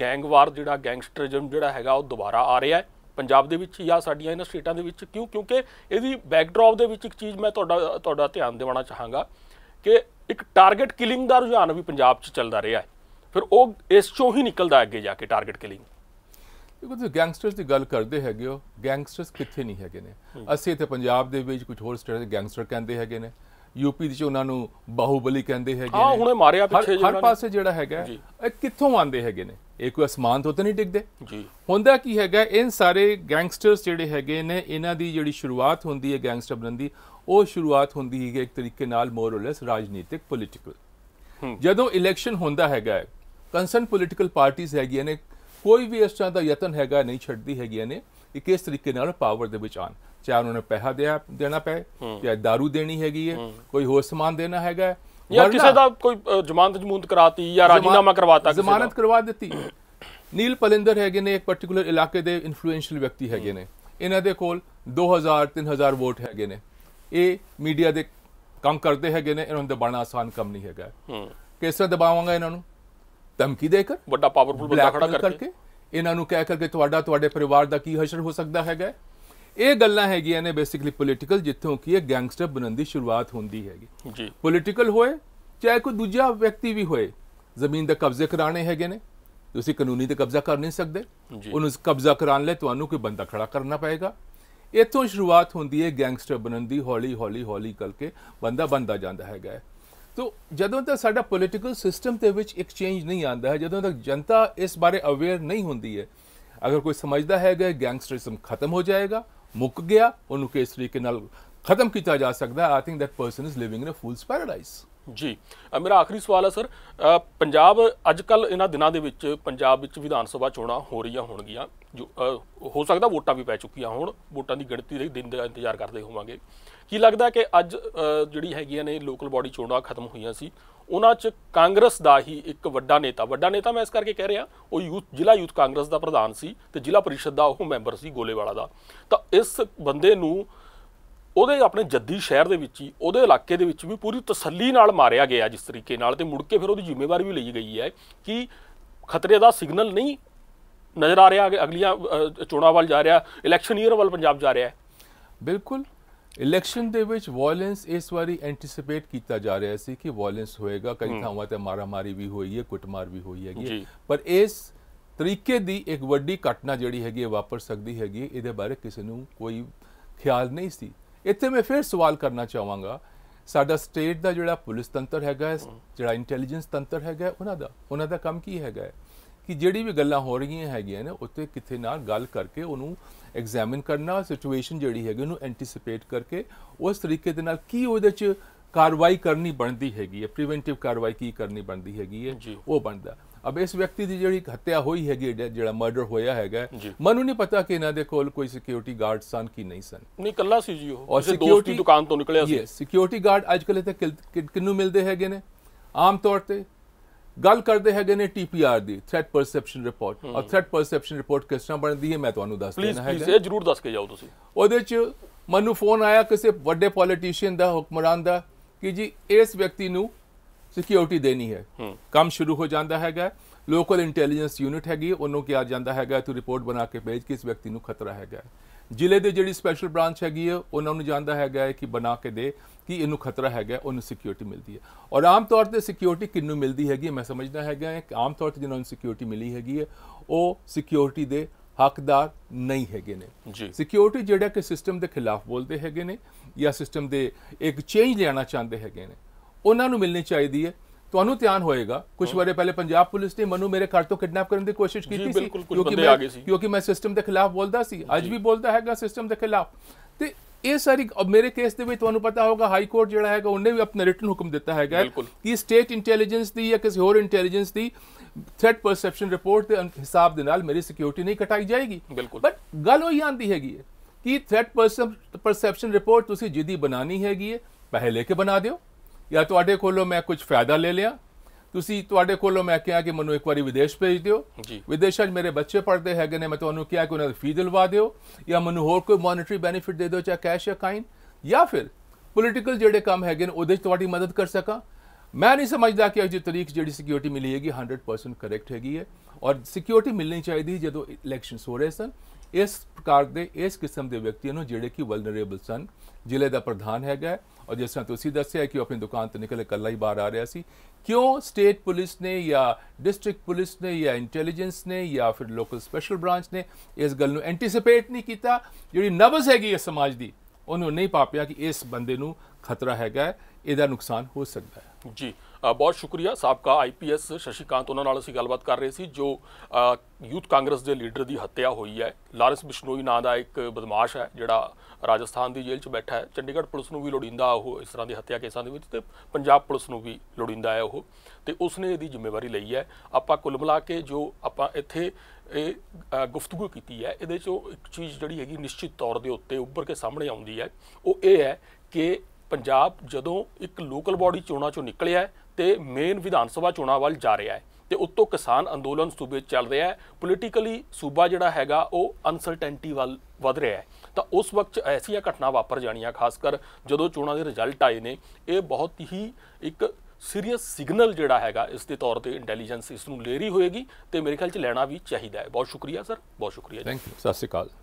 ਗੈਂਗਵਾਰ ਜਿਹੜਾ ਗੈਂਗਸਟਰਿਜ਼ਮ ਜਿਹੜਾ ਹੈਗਾ ਉਹ ਦੁਬਾਰਾ ਆ ਰਿਹਾ ਹੈ ਪੰਜਾਬ ਦੇ ਵਿੱਚ ਜਾਂ ਸਾਡੀਆਂ ਇਹਨਾਂ ਸਟੇਟਾਂ ਦੇ ਵਿੱਚ ਕਿਉਂ ਕਿਉਂਕਿ ਇਹਦੀ ਬੈਕਡ੍ਰੌਪ ਦੇ ਵਿੱਚ ਇੱਕ ਚੀਜ਼ ਮੈਂ ਤੁਹਾਡਾ ਤੁਹਾਡਾ ਧਿਆਨ ਦਿਵਾਉਣਾ ਚਾਹਾਂਗਾ ਕਿ ਇੱਕ ਟਾਰਗੇਟ ਕਿਲਿੰਗ ਦਾ ਰੁਝਾਨ ਵੀ ਪੰਜਾਬ 'ਚ ਚੱਲਦਾ ਰਿਹਾ ਹੈ ਫਿਰ ਉਹ ਇਸ ਚੋਂ ਹੀ ਨਿਕਲਦਾ ਅੱਗੇ ਜਾ ਕੇ ਟਾਰਗੇਟ ਕਿਲਿੰਗ ਦੇਖੋ ਤੁਸੀਂ ਗੈਂਗਸਟਰਸ ਦੀ ਗੱਲ ਕਰਦੇ ਹੈਗੇ ਹੋ ਗੈਂਗਸਟਰਸ ਕਿੱਥੇ ਨਹੀਂ ਹੈਗੇ ਨੇ ਅਸੀਂ ਇੱਥੇ ਪੰਜਾਬ ਦੇ ਵਿੱਚ ਕੁਝ ਹੋਰ ਸਟੇਟ ਦੇ ਗੈਂਗਸਟਰ ਕਹਿੰਦੇ ਹੈਗੇ ਨੇ ਯੂਪੀ ਦੇ ਚ ਉਹਨਾਂ ਨੂੰ ਬਾਹੂਬਲੀ ਕਹਿੰਦੇ ਹੈਗੇ ਨੇ ਹਾਂ ਹੁਣੇ ਮਾਰਿਆ ਪਿੱਛੇ ਜਿਹੜਾ ਹਰ ਪਾਸੇ ਜਿਹੜਾ ਹੈਗਾ ਇਹ ਕਿੱਥੋਂ ਆਉਂਦੇ ਹੈਗੇ ਨੇ ਇਹ ਕੋਈ ਅਸਮਾਨ ਤੋਂ ਤਾਂ ਨਹੀਂ ਡਿੱਗਦੇ ਜੀ ਹੁੰਦਾ ਕੀ ਹੈਗਾ ਇਹਨ ਸਾਰੇ ਗੈਂਗਸਟਰਸ ਜਿਹੜੇ ਹੈਗੇ ਨੇ ਇਹਨਾਂ ਦੀ ਜਿਹੜੀ ਸ਼ੁਰੂਆਤ ਹੁੰਦੀ ਹੈ ਗੈਂਗਸਟਰ ਬਣਨ ਦੀ ਉਹ ਸ਼ੁਰੂਆਤ ਹੁੰਦੀ ਹੈ ਇੱਕ ਤਰੀਕੇ ਨਾਲ ਮੋਰਲਸ ਰਾਜਨੀਤਿਕ ਪੋਲਿਟੀਕਲ ਜਦੋਂ ਇਲੈਕਸ਼ਨ ਹੁੰਦਾ ਹੈਗਾ ਕੰਸਰਨ ਪੋਲਿਟੀਕਲ ਪਾਰਟੀਆਂ ਹੈਗੀਆਂ ਨੇ ਕੋਈ ਵੀ ਇਸ ਤਰ੍ਹਾਂ ਦਾ ਯਤਨ ਹੈਗਾ ਨਹੀਂ ਛੱਡਦੀ ਹੈਗੀਆਂ ਨੇ ਕਿ ਕਿਸ ਤਰੀਕੇ ਨਾਲ ਪਾਵਰ ਦੇ ਵਿੱਚ ਆਣ ਚਾਹੇ ਉਹਨਾਂ ਨੇ ਪੈਸਾ ਦੇਣਾ ਪਏ ਜਾਂ दारू ਦੇਣੀ ਹੈਗੀ ਹੈ ਕੋਈ ਹੋਰ ਸਮਾਨ ਦੇਣਾ ਹੈਗਾ ਜਾਂ ਕਿਸੇ ਦਾ ਕੋਈ ਜ਼ਮਾਨਤ ਜਮੂਨਤ ਕਰਾਤੀ ਜਾਂ ਰਾਜੀਨਾਮਾ ਕਰਵਾਤਾ ਕਿਸੇ ਜ਼ਮਾਨਤ ਕਰਵਾ ਦਿੱਤੀ ਨੀਲ ਪਲਿੰਦਰ ਹੈਗੇ ਨੇ ਇੱਕ ਪਾਰਟਿਕੂਲਰ ਇਲਾਕੇ ਦੇ ਇਨਫਲੂਐਂਸ਼ੀਅਲ ਵਿਅਕਤੀ ਹੈਗੇ ਨੇ ਇਹਨਾਂ ਦੇ ਕੋਲ 2000 3000 ਵੋਟ ਹੈਗੇ ਨੇ ਇਹ ਮੀਡੀਆ ਦੇ ਕੰਮ ਕਰਦੇ ਹੈਗੇ ਨੇ ਇਹਨਾਂ ਦੇ ਦਬਾਣਾ ਆਸਾਨ ਕੰਮ ਨਹੀਂ ਹੈਗਾ ਕਿਸ ਤਰ੍ਹਾਂ ਦਬਾਵਾਂਗਾ ਇਹਨਾਂ ਨੂੰ ਧਮਕੀ ਦੇ ਕੇ ਵੱਡਾ ਪਾਵਰਫੁਲ ਬੰਦਾ ਖੜਾ ਕਰਕੇ ਇਹਨਾਂ ਨੂੰ ਕਹਿ ਕਰਕੇ ਤੁਹਾਡਾ ਤੁਹਾਡੇ ਪਰਿਵਾਰ ਦਾ ਕੀ ਹਸ਼ਰ ਹੋ ਸਕਦਾ ਹੈਗਾ ਇਹ ਗੱਲਾਂ ਹੈਗੀਆਂ ਨੇ ਬੇਸਿਕਲੀ ਪੋਲੀਟੀਕਲ ਜਿੱਥੋਂ ਕੀ ਇਹ ਗੈਂਗਸਟਰ ਬਣਨ ਦੀ ਸ਼ੁਰੂਆਤ ਹੁੰਦੀ ਹੈਗੀ ਜੀ ਪੋਲੀਟੀਕਲ ਹੋਏ ਚਾਹੇ ਕੋਈ ਦੂਜਾ ਵਿਅਕਤੀ ਵੀ ਹੋਏ ਜ਼ਮੀਨ ਦਾ ਕਬਜ਼ਾ ਕਰਾਣੇ ਹੈਗੇ ਨੇ ਤੁਸੀਂ ਕਾਨੂੰਨੀ ਤੇ ਕਬਜ਼ਾ ਕਰ ਨਹੀਂ ਸਕਦੇ ਉਹਨੂੰ ਕਬਜ਼ਾ ਕਰਾਣ ਲੈ ਤੁਹਾਨੂੰ ਕੋਈ ਬੰਦਾ ਖੜਾ ਕਰਨਾ ਪਏਗਾ ਇੱਥੋਂ ਸ਼ੁਰੂਆਤ ਹੁੰਦੀ ਹੈ ਗੈਂਗਸਟਰ ਬਣਨ ਦੀ ਹੌਲੀ ਹੌਲੀ ਹੌਲੀ ਕਰਕੇ ਬੰਦਾ ਬੰਦਾ ਜਾਂਦਾ ਹੈਗਾ ਤੋ ਜਦੋਂ ਤੱਕ ਸਾਡਾ ਪੋਲਿਟੀਕਲ ਸਿਸਟਮ ਤੇ ਵਿੱਚ ਇੱਕ ਚੇਂਜ ਨਹੀਂ ਆਂਦਾ ਹੈ ਜਦੋਂ ਤੱਕ ਜਨਤਾ ਇਸ ਬਾਰੇ ਅਵੇਅਰ ਨਹੀਂ ਹੁੰਦੀ ਹੈ ਅਗਰ ਕੋਈ ਸਮਝਦਾ ਹੈਗਾ ਗੈਂਗਸਟਰਿਜ਼ਮ ਖਤਮ ਹੋ ਜਾਏਗਾ ਮੁੱਕ ਗਿਆ ਉਹਨੂੰ ਕਿਸ ਤਰੀਕੇ ਨਾਲ ਖਤਮ ਕੀਤਾ ਜਾ ਸਕਦਾ I think that person is living in a fool's paradise ਜੀ ਮੇਰਾ ਆਖਰੀ ਸਵਾਲ ਹੈ ਸਰ ਪੰਜਾਬ ਅੱਜ ਕੱਲ ਇਹਨਾਂ ਦਿਨਾਂ ਦੇ ਵਿੱਚ ਪੰਜਾਬ ਵਿੱਚ ਵਿਧਾਨ ਸਭਾ ਚੋਣਾਂ ਹੋ ਰਹੀਆਂ ਹੋਣਗੀਆਂ ਜੋ ਹੋ ਸਕਦਾ ਵੋਟਾਂ ਵੀ ਪੈ ਚੁੱਕੀਆਂ ਹੋਣ ਵੋਟਾਂ ਦੀ ਗਿਣਤੀ ਦੇ ਦਿਨ ਦਾ ਇੰਤਜ਼ਾਰ ਕਰਦੇ ਹੋਵਾਂਗੇ ਕੀ ਲੱਗਦਾ ਕਿ ਅੱਜ ਜਿਹੜੀ ਹੈਗੀਆਂ ਨੇ ਲੋਕਲ ਬਾਡੀ ਚੋਣਾਂ ਖਤਮ ਹੋਈਆਂ ਸੀ ਉਹਨਾਂ 'ਚ ਕਾਂਗਰਸ ਦਾ ਹੀ ਇੱਕ ਵੱਡਾ ਨੇਤਾ ਵੱਡਾ ਨੇਤਾ ਮੈਂ ਇਸ ਕਰਕੇ ਕਹਿ ਰਿਹਾ ਉਹ ਯੂਥ ਜ਼ਿਲ੍ਹਾ ਯੂਥ ਕਾਂਗਰਸ ਦਾ ਪ੍ਰਧਾਨ ਸੀ ਤੇ ਜ਼ਿਲ੍ਹਾ ਪਰਿਸ਼ਦ ਦਾ ਉਹ ਮੈਂਬਰ ਸੀ ਗੋਲੇਵਾਲਾ ਦਾ ਤਾਂ ਇਸ ਬੰਦੇ ਨੂੰ ਉਹਦੇ ਆਪਣੇ ਜੱਦੀ ਸ਼ਹਿਰ ਦੇ ਵਿੱਚ ਹੀ ਉਹਦੇ ਇਲਾਕੇ ਦੇ ਵਿੱਚ ਵੀ ਪੂਰੀ ਤਸੱਲੀ ਨਾਲ ਮਾਰਿਆ ਗਿਆ ਜਿਸ ਤਰੀਕੇ ਨਾਲ ਤੇ ਮੁੜ ਕੇ ਫਿਰ ਉਹਦੀ ਜ਼ਿੰਮੇਵਾਰੀ ਵੀ ਲਈ ਗਈ ਹੈ ਕਿ ਖਤਰੇ ਦਾ ਸਿਗਨਲ ਨਹੀਂ ਨਜ਼ਰ ਆ ਰਿਹਾ ਅਗਲੀਆਂ ਚੋਣਾਂ ਵੱਲ ਜਾ ਰਿਹਾ ਇਲੈਕਸ਼ਨ ਈਅਰ ਵੱਲ ਪੰਜਾਬ ਜਾ ਰਿਹਾ ਹੈ ਬਿਲਕੁਲ ਇਲੈਕਸ਼ਨ ਦੇ ਵਿੱਚ ਵਾਇਲੈਂਸ ਇਸ ਵਾਰੀ ਐਂਟੀਸিপੇਟ ਕੀਤਾ ਜਾ ਰਿਹਾ ਸੀ ਕਿ ਵਾਇਲੈਂਸ ਹੋਏਗਾ ਕਈ ਥਾਵਾਂ ਤੇ ਮਾਰਾਮਾਰੀ ਵੀ ਹੋਈ ਹੈ ਕੁੱਟਮਾਰ ਵੀ ਹੋਈ ਹੈਗੀ ਪਰ ਇਸ ਤਰੀਕੇ ਦੀ ਇੱਕ ਵੱਡੀ ਘਟਨਾ ਜਿਹੜੀ ਹੈਗੀ ਵਾਪਰ ਸਕਦੀ ਹੈਗੀ ਇਹਦੇ ਬਾਰੇ ਕਿਸੇ ਨੂੰ ਕੋਈ ਖਿਆਲ ਨਹੀਂ ਸੀ ਇੱਥੇ ਮੈਂ ਫਿਰ ਸਵਾਲ ਕਰਨਾ ਚਾਹਾਂਗਾ ਸਾਡਾ ਸਟੇਟ ਦਾ ਜਿਹੜਾ ਪੁਲਿਸ ਤੰਤਰ ਹੈਗਾ ਜਿਹੜਾ ਇੰਟੈਲੀਜੈਂਸ ਤੰਤਰ ਹੈਗਾ ਉਹਨਾਂ ਦਾ ਉਹਨਾਂ ਦਾ ਕੰਮ ਕੀ ਹੈਗਾ ਕਿ ਜਿਹੜੀ ਵੀ ਗੱਲਾਂ ਹੋ ਰਹੀਆਂ ਹੈਗੀਆਂ ਨੇ ਉੱਤੇ ਕਿੱਥੇ ਨਾਲ ਗੱਲ ਕਰਕੇ ਉਹਨੂੰ ਐਗਜ਼ਾਮਿਨ ਕਰਨਾ ਸਿਚੁਏਸ਼ਨ ਜਿਹੜੀ ਹੈਗੀ ਉਹਨੂੰ ਐਂਟੀਸਿਪੇਟ ਕਰਕੇ ਉਸ ਤਰੀਕੇ ਦੇ ਨਾਲ ਕੀ ਉਹਦੇ 'ਚ ਕਾਰਵਾਈ ਕਰਨੀ ਬਣਦੀ ਹੈਗੀ ਹੈ ਪ੍ਰੀਵੈਂਟਿਵ ਕਾਰਵਾਈ ਕੀ ਕਰਨੀ ਬਣਦੀ ਹੈਗੀ ਹੈ ਉਹ ਬਣਦਾ ਅਬ ਇਸ ਵਿਅਕਤੀ ਦੀ ਜਿਹੜੀ ਹੱਤਿਆ ਹੋਈ ਹੈਗੀ ਜਿਹੜਾ ਮਰਡਰ ਹੋਇਆ ਹੈਗਾ ਮੈਨੂੰ ਨਹੀਂ ਪਤਾ ਕਿ ਇਹਨਾਂ ਦੇ ਕੋਲ ਕੋਈ ਸਿਕਿਉਰਿਟੀ ਗਾਰਡ ਸਨ ਕਿ ਨਹੀਂ ਸਨ ਨਹੀਂ ਕੱਲਾ ਸੀ ਜੀ ਉਹ ਦੋਸਤ ਸਿਕਿਉਰਿਟੀ ਦੁਕਾਨ ਤੋਂ ਨਿਕਲਿਆ ਸੀ ਸਿਕਿਉਰਿਟੀ ਗਾਰਡ ਅੱਜ ਕੱਲ੍ਹ ਇੱਥੇ ਕਿੰਨੂ ਮਿਲਦੇ ਹੈਗੇ ਨੇ ਆਮ ਤੌਰ ਤੇ ਗੱਲ ਕਰਦੇ ਹੈਗੇ ਨੇ ਟੀਪੀਆਰ ਦੀ ਥ੍ਰੈਟ ਪਰਸੈਪਸ਼ਨ ਰਿਪੋਰਟ ਔਰ ਥ੍ਰੈਟ ਪਰਸੈਪਸ਼ਨ ਰਿਪੋਰਟ ਕਿਸ ਤਰ੍ਹਾਂ ਬਣਦੀ ਹੈ ਮੈਂ ਤੁਹਾਨੂੰ ਦੱਸ ਦੇਣਾ ਹੈ ਪਲੀਜ਼ ਇਹ ਜਰੂਰ ਦੱਸ ਕੇ ਜਾਓ ਤੁਸੀਂ ਉਹਦੇ 'ਚ ਮੈਨੂੰ ਫੋਨ ਆਇਆ ਕਿਸੇ ਵੱਡੇ ਪੋਲੀਟੀਸ਼ੀਅਨ ਦਾ ਹੁਕਮਰਾਨ ਦਾ ਕਿ ਜੀ ਇਸ ਵਿਅਕਤੀ ਨੂੰ ਸਿਕਿਉਰਿਟੀ ਦੇਣੀ ਹੈ ਕੰਮ ਸ਼ੁਰੂ ਹੋ ਜਾਂਦਾ ਹੈਗਾ ਲੋਕਲ ਇੰਟੈਲੀਜੈਂਸ ਯੂਨਿਟ ਹੈਗੀ ਉਹਨੂੰ ਕਿਹਾ ਜਾਂਦਾ ਹੈਗਾ ਤੂੰ ਰਿਪੋਰਟ ਬਣਾ ਕੇ ਭੇਜ ਕਿਸ ਵਿਅਕਤੀ ਨੂੰ ਖਤਰਾ ਹੈਗਾ ਜ਼ਿਲ੍ਹੇ ਦੇ ਜਿਹੜੀ ਸਪੈਸ਼ਲ ਬ੍ਰਾਂਚ ਹੈਗੀ ਹੈ ਉਹਨਾਂ ਨੂੰ ਜਾਂਦਾ ਹੈਗਾ ਕਿ ਬਣਾ ਕੇ ਦੇ ਕਿ ਇਹਨੂੰ ਖਤਰਾ ਹੈਗਾ ਉਹਨੂੰ ਸਿਕਿਉਰਿਟੀ ਮਿਲਦੀ ਹੈ ਔਰ ਆਮ ਤੌਰ ਤੇ ਸਿਕਿਉਰਿਟੀ ਕਿੰਨੂੰ ਮਿਲਦੀ ਹੈਗੀ ਮੈਂ ਸਮਝਦਾ ਹੈਗਾ ਕਿ ਆਮ ਤੌਰ ਤੇ ਜਿਹਨਾਂ ਨੂੰ ਸਿਕਿਉਰਿਟੀ ਮਿਲੀ ਹੈਗੀ ਹੈ ਉਹ ਸਿਕਿਉਰਿਟੀ ਦੇ ਹੱਕਦਾਰ ਨਹੀਂ ਹੈਗੇ ਨੇ ਸਿਕਿਉਰਿਟੀ ਜਿਹੜਾ ਕਿ ਸਿਸਟਮ ਦੇ ਖਿਲਾਫ ਬੋਲਦੇ ਹੈਗੇ ਨੇ ਜਾਂ ਸਿਸਟਮ ਦੇ ਇੱਕ ਚੇਂਜ ਲਿਆਣਾ ਚਾਹੁੰਦੇ ਹੈਗੇ ਨੇ ਉਹਨਾਂ ਨੂੰ ਮਿਲਣੀ ਚਾਹੀਦੀ ਹੈ ਤੁਹਾਨੂੰ ਧਿਆਨ ਹੋਏਗਾ ਕੁਝ ਵਾਰੇ ਪਹਿਲੇ ਪੰਜਾਬ ਪੁਲਿਸ ਨੇ ਮਨੂ ਮੇਰੇ ਘਰ ਤੋਂ ਕਿਡਨੈਪ ਕਰਨ ਦੀ ਕੋਸ਼ਿਸ਼ ਕੀਤੀ ਸੀ ਕਿਉਂਕਿ ਮੈਂ ਕਿਉਂਕਿ ਮੈਂ ਸਿਸਟਮ ਦੇ ਖਿਲਾਫ ਬੋਲਦਾ ਸੀ ਅੱਜ ਵੀ ਬੋਲਦਾ ਹੈਗਾ ਸਿਸਟਮ ਦੇ ਖਿਲਾਫ ਤੇ ਇਹ ਸਾਰੀ ਮੇਰੇ ਕੇਸ ਦੇ ਵਿੱਚ ਤੁਹਾਨੂੰ ਪਤਾ ਹੋਗਾ ਹਾਈ ਕੋਰਟ ਜਿਹੜਾ ਹੈਗਾ ਉਹਨੇ ਵੀ ਆਪਣਾ ਰਿਟਨ ਹੁਕਮ ਦਿੱਤਾ ਹੈਗਾ ਕਿ ਸਟੇਟ ਇੰਟੈਲੀਜੈਂਸ ਦੀ ਜਾਂ ਕਿਸੇ ਹੋਰ ਇੰਟੈਲੀਜੈਂਸ ਦੀ ਥ੍ਰੈਟ ਪਰਸੈਪਸ਼ਨ ਰਿਪੋਰਟ ਦੇ ਹਿਸਾਬ ਦੇ ਨਾਲ ਮੇਰੀ ਸਿਕਿਉਰਿਟੀ ਨਹੀਂ ਕਟਾਈ ਜਾਏਗੀ ਬਟ ਗੱਲ ਉਹੀ ਆਂਦੀ ਹੈਗੀ ਹੈ ਕਿ ਥ੍ਰੈਟ ਪਰਸੈਪਸ਼ਨ ਰਿਪੋਰਟ ਤੁਸੀਂ ਜਿੱਦੀ ਬਣਾਣੀ ਹੈਗੀ ਹੈ ਪਹਿਲੇ ਕੇ ਬਣਾ ਦਿਓ ਜਾਂ ਤੁਹਾਡੇ ਕੋਲੋਂ ਮੈਂ ਕੁਝ ਫਾਇਦਾ ਲੈ ਲਿਆ ਤੁਸੀਂ ਤੁਹਾਡੇ ਕੋਲੋਂ ਮੈਂ ਕਿਹਾ ਕਿ ਮੈਨੂੰ ਇੱਕ ਵਾਰੀ ਵਿਦੇਸ਼ ਭੇਜ ਦਿਓ ਵਿਦੇਸ਼ਾਂ 'ਚ ਮੇਰੇ ਬੱਚੇ ਪੜ੍ਹਦੇ ਹੈਗੇ ਨੇ ਮੈਂ ਤੁਹਾਨੂੰ ਕਿਹਾ ਕਿ ਉਹਨਾਂ ਦੀ ਫੀ ਦਿਲਵਾ ਦਿਓ ਜਾਂ ਮੈਨੂੰ ਹੋਰ ਕੋਈ ਮੋਨਿਟਰੀ ਬੈਨੀਫਿਟ ਦੇ ਦਿਓ ਚਾ ਕੈਸ਼ ਜਾਂ ਕਾਈਨ ਜਾਂ ਫਿਰ ਪੋਲੀਟੀਕਲ ਜਿਹੜੇ ਕੰਮ ਹੈਗੇ ਨੇ ਉਹਦੇ 'ਚ ਤੁਹਾਡੀ ਮਦਦ ਕਰ ਸਕਾਂ ਮੈਂ ਨਹੀਂ ਸਮਝਦਾ ਕਿ ਅਜੇ ਤਰੀਕ ਜਿਹੜੀ ਸਿਕਿਉਰਿਟੀ ਮਿਲੀ ਹੈਗੀ 100% ਕਰੈਕਟ ਹੈਗੀ ਹੈ ਔਰ ਸਿਕਿਉਰਿਟੀ ਮਿਲਣੀ ਚਾਹੀਦੀ ਜਦੋਂ ਇਲੈਕਸ਼ਨਸ ਹੋ ਰਹੇ ਸਨ ਇਸ ਪ੍ਰਕਾਰ ਦੇ ਇਸ ਕਿਸਮ ਦੇ ਵਿਅਕਤੀਆਂ ਨੂੰ ਜਿਹੜੇ ਕਿ ਵਲਨਰੇਬਲ ਸਨ ਜ਼ਿਲ੍ਹੇ ਦਾ ਪ੍ਰਧਾਨ ਹੈਗਾ ਔਰ ਜਿਸ ਤਰ੍ਹਾਂ ਤੁਸੀਂ ਦੱਸਿਆ ਕਿ ਉਹ ਆਪਣੀ ਦੁਕਾਨ ਤੋਂ ਨਿਕਲੇ ਕੱਲਾ ਹੀ ਬਾਹਰ ਆ ਰਿਹਾ ਸੀ ਕਿਉਂ ਸਟੇਟ ਪੁਲਿਸ ਨੇ ਜਾਂ ਡਿਸਟ੍ਰਿਕਟ ਪੁਲਿਸ ਨੇ ਜਾਂ ਇੰਟੈਲੀਜੈਂਸ ਨੇ ਜਾਂ ਫਿਰ ਲੋਕਲ ਸਪੈਸ਼ਲ ਬ੍ਰਾਂਚ ਨੇ ਇਸ ਗੱਲ ਨੂੰ ਐਂਟੀਸਿਪੇਟ ਨਹੀਂ ਕੀਤਾ ਜਿਹੜੀ ਨਬਜ਼ ਹੈਗੀ ਇਸ ਸਮਾਜ ਦੀ ਉਹਨੂੰ ਨਹੀਂ ਪਾਪਿਆ ਕਿ ਇਸ ਬੰਦੇ ਨੂੰ ਖਤਰਾ ਹੈਗਾ ਇਹਦਾ ਨੁਕਸਾਨ ਹੋ ਸਕਦਾ ਹੈ ਜੀ ਬਹੁਤ ਸ਼ੁਕਰੀਆ ਸਾਬਕਾ ਆਈਪੀਐਸ ਸ਼ਸ਼ੀਕਾਂਤ ਉਹਨਾਂ ਨਾਲ ਅਸੀਂ ਗੱਲਬਾਤ ਕਰ ਰਹੇ ਸੀ ਜੋ ਯੂਥ ਕਾਂਗਰਸ ਦੇ ਲੀਡਰ ਦੀ ਹੱਤਿਆ ਹੋਈ ਹੈ ਲਾਰੈਂਸ ਬਿਸ਼ਨੋਈ ਨਾਂ ਦਾ ਇੱਕ ਬਦਮਾਸ਼ ਹੈ ਜਿਹੜਾ ਰਾਜਸਥਾਨ ਦੀ ਜੇਲ੍ਹ 'ਚ ਬੈਠਾ ਹੈ ਚੰਡੀਗੜ੍ਹ ਪੁਲਿਸ ਨੂੰ ਵੀ ਲੋੜਿੰਦਾ ਉਹ ਇਸ ਤਰ੍ਹਾਂ ਦੇ ਹੱਤਿਆ ਕੇਸਾਂ ਦੇ ਵਿੱਚ ਤੇ ਪੰਜਾਬ ਪੁਲਿਸ ਨੂੰ ਵੀ ਲੋੜਿੰਦਾ ਹੈ ਉਹ ਤੇ ਉਸਨੇ ਇਹਦੀ ਜ਼ਿੰਮੇਵਾਰੀ ਲਈ ਹੈ ਆਪਾਂ ਕੁੱਲ ਮਿਲਾ ਕੇ ਜੋ ਆਪਾਂ ਇੱਥੇ ਇਹ ਗੁਫ਼ਤਗੂ ਕੀਤੀ ਹੈ ਇਹਦੇ ਚੋਂ ਇੱਕ ਚੀਜ਼ ਜਿਹੜੀ ਹੈਗੀ ਨਿਸ਼ਚਿਤ ਤੌਰ ਦੇ ਉੱਤੇ ਉੱਭਰ ਕੇ ਸਾਹਮਣੇ ਆਉਂਦੀ ਹੈ ਉਹ ਇਹ ਹੈ ਕਿ ਪੰਜਾਬ ਜਦੋਂ ਇੱਕ ਲੋਕਲ ਬਾਡੀ ਚੋਣਾਂ ਚੋਂ ਨਿਕਲਿਆ ਤੇ ਮੇਨ ਵਿਧਾਨ ਸਭਾ ਚੋਣਾਂ ਵੱਲ ਜਾ ਰਿਹਾ ਹੈ ਤੇ ਉੱਤੋਂ ਕਿਸਾਨ ਅੰਦੋਲਨ ਸੂਬੇ ਚੱਲ ਰਿਹਾ ਹੈ ਪੋਲੀਟੀਕਲੀ ਸੂਬਾ ਜਿਹੜਾ ਹੈਗਾ ਉਹ ਅਨਸਰਟੈਂਟੀ ਵੱਲ ਵਧ ਰਿਹਾ ਹੈ ਤਾਂ ਉਸ ਵਕਤ ਐਸੀਆਂ ਘਟਨਾ ਵਾਪਰ ਜਾਣੀਆਂ ਖਾਸ ਕਰ ਜਦੋਂ ਚੋਣਾਂ ਦੇ ਰਿਜ਼ਲਟ ਆਏ ਨੇ ਇਹ ਬਹੁਤ ਹੀ ਇੱਕ ਸੀਰੀਅਸ ਸਿਗਨਲ ਜਿਹੜਾ ਹੈਗਾ ਇਸ ਦੇ ਤੌਰ ਤੇ ਇੰਟੈਲੀਜੈਂਸ ਇਸ ਨੂੰ ਲੈ ਰਹੀ ਹੋਏਗੀ ਤੇ ਮੇਰੇ ਖਿਆਲ 'ਚ ਲੈਣਾ ਵੀ ਚਾਹੀਦਾ ਹੈ ਬਹੁਤ ਸ਼ੁਕਰੀਆ ਸਰ ਬਹੁਤ ਸ਼ੁਕਰੀਆ ਥੈਂਕ ਯੂ ਸਤਿ ਸ਼੍ਰੀ ਅਕਾਲ